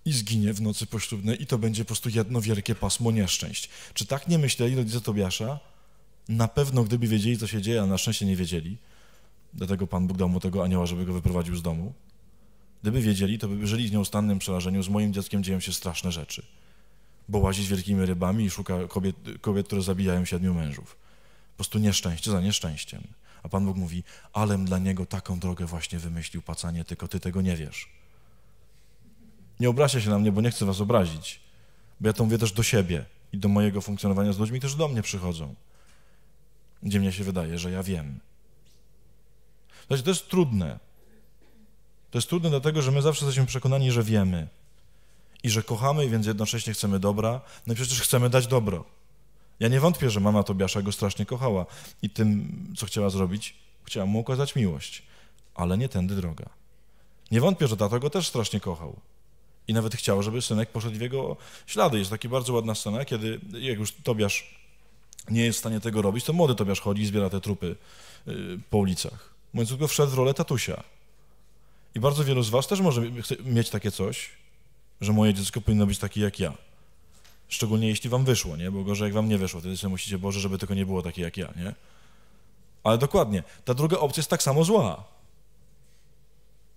i zginie w nocy poślubnej i to będzie po prostu jedno wielkie pasmo nieszczęść. Czy tak nie myśleli rodzice Tobiasza? Na pewno, gdyby wiedzieli, co się dzieje, a na szczęście nie wiedzieli, dlatego Pan Bóg dał mu tego anioła, żeby go wyprowadził z domu, Gdyby wiedzieli, to by żyli w nieustannym przerażeniu. Z moim dzieckiem dzieją się straszne rzeczy. Bo łazi z wielkimi rybami i szuka kobiet, kobiet, które zabijają siedmiu mężów. Po prostu nieszczęście za nieszczęściem. A Pan Bóg mówi, alem dla niego taką drogę właśnie wymyślił pacanie, tylko ty tego nie wiesz. Nie obraźcie się na mnie, bo nie chcę was obrazić. Bo ja to mówię też do siebie i do mojego funkcjonowania z ludźmi, też do mnie przychodzą. Gdzie mnie się wydaje, że ja wiem. Znaczy, to jest trudne, to jest trudne dlatego, że my zawsze jesteśmy przekonani, że wiemy i że kochamy, więc jednocześnie chcemy dobra, no i przecież chcemy dać dobro. Ja nie wątpię, że mama Tobiasza go strasznie kochała i tym, co chciała zrobić, chciała mu okazać miłość, ale nie tędy droga. Nie wątpię, że tato go też strasznie kochał. I nawet chciał, żeby synek poszedł w jego ślady. Jest taka bardzo ładna scena, kiedy jak już Tobiasz nie jest w stanie tego robić, to młody Tobiasz chodzi i zbiera te trupy y, po ulicach. Mówiąc tylko wszedł w rolę tatusia. I bardzo wielu z was też może mieć takie coś, że moje dziecko powinno być takie jak ja. Szczególnie jeśli wam wyszło, nie? Bo gorzej jak wam nie wyszło, wtedy sobie musicie, Boże, żeby tylko nie było takie jak ja, nie? Ale dokładnie, ta druga opcja jest tak samo zła.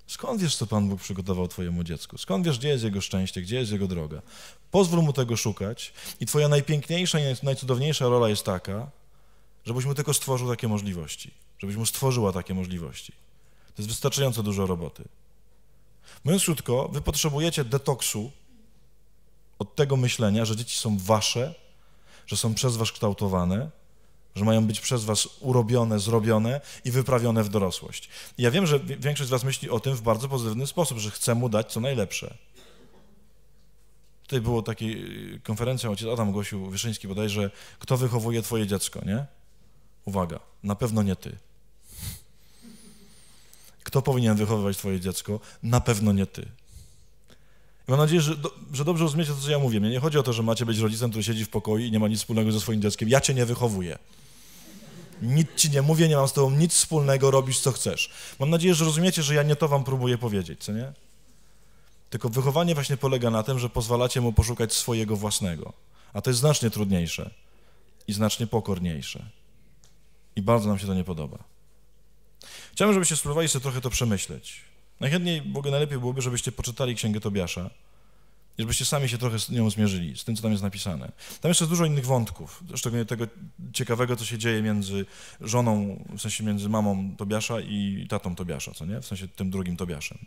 Skąd wiesz, co Pan Bóg przygotował Twojemu dziecku? Skąd wiesz, gdzie jest jego szczęście, gdzie jest jego droga? Pozwól mu tego szukać i Twoja najpiękniejsza i najcudowniejsza rola jest taka, żebyś mu tylko stworzył takie możliwości, żebyś mu stworzyła takie możliwości. To jest wystarczająco dużo roboty. Mówiąc krótko, wy potrzebujecie detoksu od tego myślenia, że dzieci są wasze, że są przez was kształtowane, że mają być przez was urobione, zrobione i wyprawione w dorosłość. I ja wiem, że większość z was myśli o tym w bardzo pozytywny sposób, że chce mu dać co najlepsze. Tutaj było taka yy, konferencja, ojciec Adam Głosił Wyszyński bodajże, kto wychowuje twoje dziecko, nie? Uwaga, na pewno nie ty. Kto powinien wychowywać twoje dziecko? Na pewno nie ty. I mam nadzieję, że, do, że dobrze rozumiecie to, co ja mówię. Mnie nie chodzi o to, że macie być rodzicem, który siedzi w pokoju i nie ma nic wspólnego ze swoim dzieckiem. Ja cię nie wychowuję. Nic ci nie mówię, nie mam z tobą nic wspólnego, robisz co chcesz. Mam nadzieję, że rozumiecie, że ja nie to wam próbuję powiedzieć, co nie? Tylko wychowanie właśnie polega na tym, że pozwalacie mu poszukać swojego własnego. A to jest znacznie trudniejsze i znacznie pokorniejsze. I bardzo nam się to nie podoba. Chciałbym, żebyście spróbowali sobie trochę to przemyśleć. Najchętniej, w ogóle najlepiej byłoby, żebyście poczytali Księgę Tobiasza i żebyście sami się trochę z nią zmierzyli, z tym, co tam jest napisane. Tam jeszcze jest dużo innych wątków, szczególnie tego ciekawego, co się dzieje między żoną, w sensie między mamą Tobiasza i tatą Tobiasza, co nie? W sensie tym drugim Tobiaszem.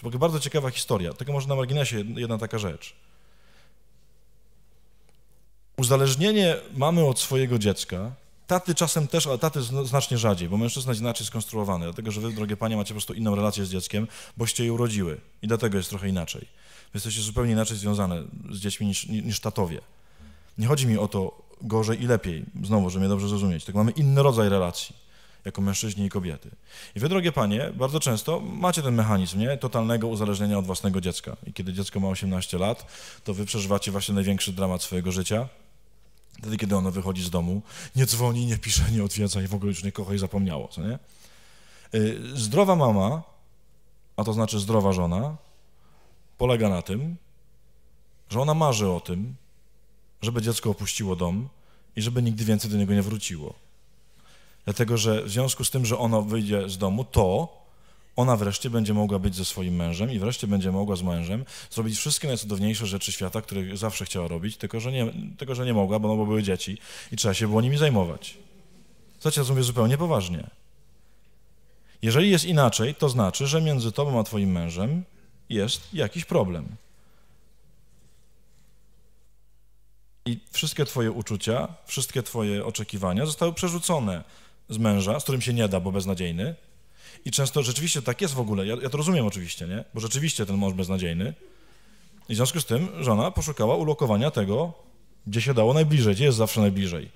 To jest bardzo ciekawa historia, tylko może na marginesie jedna taka rzecz. Uzależnienie mamy od swojego dziecka Taty czasem też, ale taty znacznie rzadziej, bo mężczyzna jest inaczej skonstruowany, dlatego że wy, drogie panie, macie po prostu inną relację z dzieckiem, boście je urodziły i dlatego jest trochę inaczej. Wy jesteście zupełnie inaczej związane z dziećmi niż, niż tatowie. Nie chodzi mi o to gorzej i lepiej, znowu, żeby mnie dobrze zrozumieć, tylko mamy inny rodzaj relacji jako mężczyźni i kobiety. I wy, drogie panie, bardzo często macie ten mechanizm nie? totalnego uzależnienia od własnego dziecka. I kiedy dziecko ma 18 lat, to wy przeżywacie właśnie największy dramat swojego życia, Wtedy, kiedy ono wychodzi z domu, nie dzwoni, nie pisze, nie odwiedza i w ogóle już nie kocha i zapomniało, co nie? Y, zdrowa mama, a to znaczy zdrowa żona, polega na tym, że ona marzy o tym, żeby dziecko opuściło dom i żeby nigdy więcej do niego nie wróciło. Dlatego, że w związku z tym, że ono wyjdzie z domu, to ona wreszcie będzie mogła być ze swoim mężem i wreszcie będzie mogła z mężem zrobić wszystkie najcudowniejsze rzeczy świata, które zawsze chciała robić, tylko że nie, tylko, że nie mogła, bo, no, bo były dzieci i trzeba się było nimi zajmować. Zobaczcie, ja mówię zupełnie poważnie. Jeżeli jest inaczej, to znaczy, że między tobą a twoim mężem jest jakiś problem. I wszystkie twoje uczucia, wszystkie twoje oczekiwania zostały przerzucone z męża, z którym się nie da, bo beznadziejny, i często rzeczywiście tak jest w ogóle. Ja, ja to rozumiem oczywiście, nie? Bo rzeczywiście ten mąż beznadziejny. I w związku z tym żona poszukała ulokowania tego, gdzie się dało najbliżej, gdzie jest zawsze najbliżej.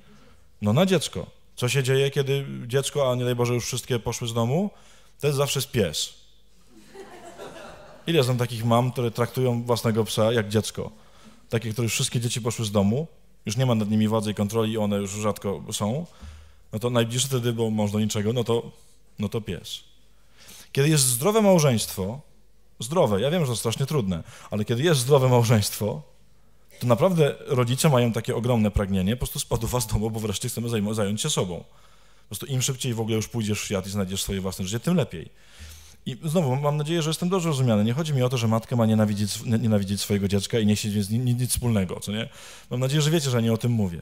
No na dziecko. Co się dzieje, kiedy dziecko, a nie daj Boże, już wszystkie poszły z domu? To jest zawsze pies. Ile znam takich mam, które traktują własnego psa jak dziecko? Takie, które już wszystkie dzieci poszły z domu, już nie ma nad nimi władzy i kontroli, one już rzadko są. No to najbliższe wtedy, bo można niczego, no to, no to pies. Kiedy jest zdrowe małżeństwo, zdrowe, ja wiem, że to strasznie trudne, ale kiedy jest zdrowe małżeństwo, to naprawdę rodzice mają takie ogromne pragnienie, po prostu spadł was domu, bo wreszcie chcemy zająć się sobą. Po prostu im szybciej w ogóle już pójdziesz w świat i znajdziesz swoje własne życie, tym lepiej. I znowu, mam nadzieję, że jestem dobrze rozumiany. Nie chodzi mi o to, że matka ma nienawidzić, nienawidzić swojego dziecka i nie chcieć nic, nic wspólnego, co nie? Mam nadzieję, że wiecie, że nie o tym mówię.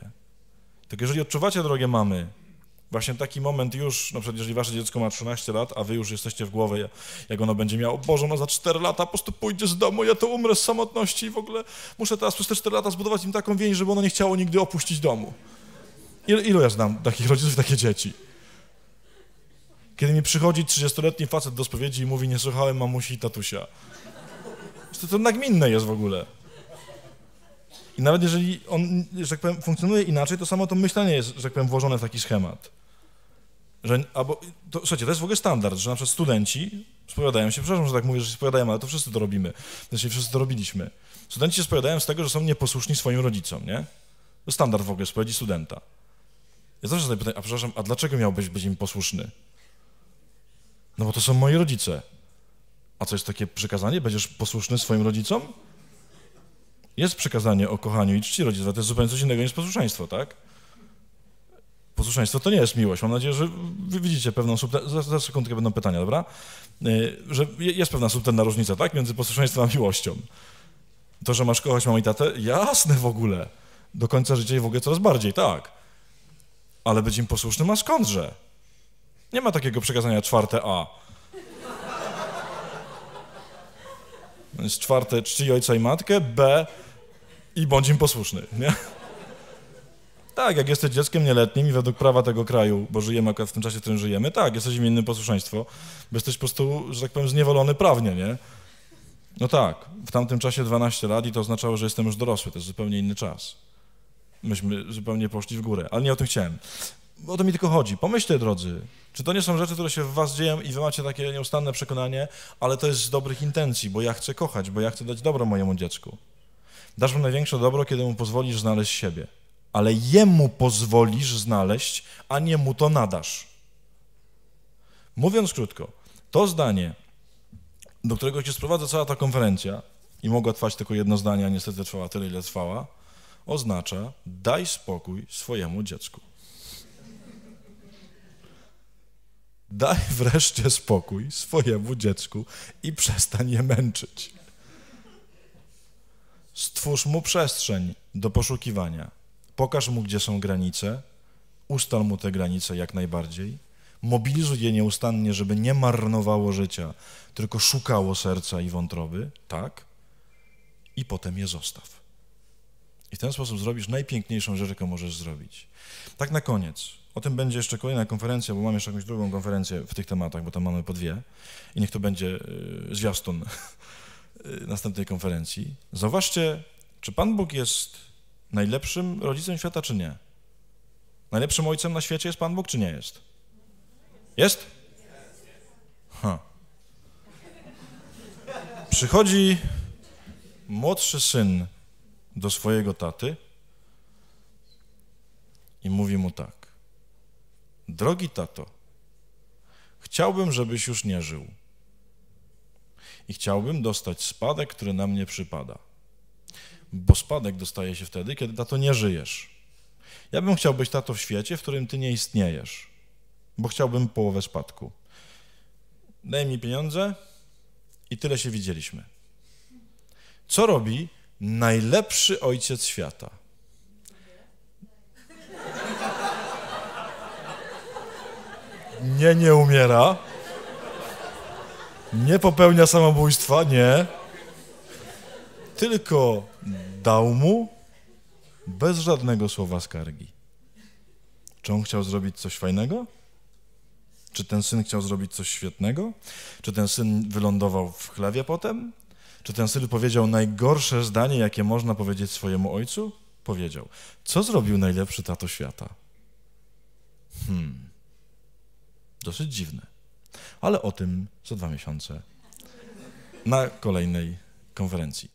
Tak jeżeli odczuwacie, drogie mamy, Właśnie taki moment już, na no przykład jeżeli wasze dziecko ma 13 lat, a wy już jesteście w głowie, jak ono będzie miało, Boże, no za 4 lata po prostu pójdzie z domu, ja to umrę z samotności i w ogóle muszę teraz przez te 4 lata zbudować im taką więź, żeby ono nie chciało nigdy opuścić domu. Ile, ilu ja znam takich rodziców, takie dzieci? Kiedy mi przychodzi 30-letni facet do spowiedzi i mówi, nie słuchałem mamusi i tatusia. To, to nagminne jest w ogóle. I nawet jeżeli on, że tak powiem, funkcjonuje inaczej, to samo to myślenie jest, że tak powiem, włożone w taki schemat. Że, albo, to, słuchajcie, to jest w ogóle standard, że na przykład studenci spowiadają się, przepraszam, że tak mówię, że się spowiadają, ale to wszyscy to robimy, znaczy wszyscy to robiliśmy. Studenci się spowiadają z tego, że są nieposłuszni swoim rodzicom, nie? To standard w ogóle spowiedzi studenta. Ja zawsze zadaję pytanie, a przepraszam, a dlaczego miałbyś być im posłuszny? No bo to są moi rodzice. A co jest takie przykazanie? Będziesz posłuszny swoim rodzicom? Jest przykazanie o kochaniu i czci rodziców, to jest zupełnie coś innego niż posłuszeństwo, tak? Posłuszeństwo to nie jest miłość. Mam nadzieję, że widzicie pewną subtelną... Za sekundkę będą pytania, dobra? E, że jest pewna subtelna różnica, tak? Między posłuszeństwem a miłością. To, że masz kochać mamę i tatę? Jasne w ogóle. Do końca życia i w ogóle coraz bardziej, tak. Ale być im posłusznym a skądże? Nie ma takiego przekazania czwarte A. Więc czwarte, czci ojca i matkę, B i bądź im posłuszny, nie? Tak, jak jesteś dzieckiem nieletnim i według prawa tego kraju, bo żyjemy akurat w tym czasie, w którym żyjemy, tak, jesteś innym posłuszeństwo, bo jesteś po prostu, że tak powiem, zniewolony prawnie, nie? No tak, w tamtym czasie 12 lat i to oznaczało, że jestem już dorosły, to jest zupełnie inny czas. Myśmy zupełnie poszli w górę, ale nie o tym chciałem. O to mi tylko chodzi. Pomyślcie, drodzy, czy to nie są rzeczy, które się w was dzieją i wy macie takie nieustanne przekonanie, ale to jest z dobrych intencji, bo ja chcę kochać, bo ja chcę dać dobro mojemu dziecku. Dasz mu największe dobro, kiedy mu pozwolisz znaleźć siebie ale jemu pozwolisz znaleźć, a nie mu to nadasz. Mówiąc krótko, to zdanie, do którego się sprowadza cała ta konferencja, i mogła trwać tylko jedno zdanie, a niestety trwała tyle, ile trwała, oznacza daj spokój swojemu dziecku. Daj wreszcie spokój swojemu dziecku i przestań je męczyć. Stwórz mu przestrzeń do poszukiwania, Pokaż mu, gdzie są granice, ustal mu te granice jak najbardziej, mobilizuj je nieustannie, żeby nie marnowało życia, tylko szukało serca i wątroby, tak? I potem je zostaw. I w ten sposób zrobisz najpiękniejszą rzecz, jaką możesz zrobić. Tak na koniec. O tym będzie jeszcze kolejna konferencja, bo mam jeszcze jakąś drugą konferencję w tych tematach, bo tam mamy po dwie. I niech to będzie e, zwiastun [LAUGHS] e, następnej konferencji. Zauważcie, czy Pan Bóg jest najlepszym rodzicem świata, czy nie? Najlepszym ojcem na świecie jest Pan Bóg, czy nie jest? Jest? Ha. Przychodzi młodszy syn do swojego taty i mówi mu tak. Drogi tato, chciałbym, żebyś już nie żył i chciałbym dostać spadek, który na mnie przypada bo spadek dostaje się wtedy, kiedy tato nie żyjesz. Ja bym chciał być tato w świecie, w którym ty nie istniejesz, bo chciałbym połowę spadku. Daj mi pieniądze i tyle się widzieliśmy. Co robi najlepszy ojciec świata? Nie, nie umiera. Nie popełnia samobójstwa, nie tylko dał mu bez żadnego słowa skargi. Czy on chciał zrobić coś fajnego? Czy ten syn chciał zrobić coś świetnego? Czy ten syn wylądował w chlewie potem? Czy ten syn powiedział najgorsze zdanie, jakie można powiedzieć swojemu ojcu? Powiedział. Co zrobił najlepszy tato świata? Hmm. Dosyć dziwne. Ale o tym za dwa miesiące na kolejnej konferencji.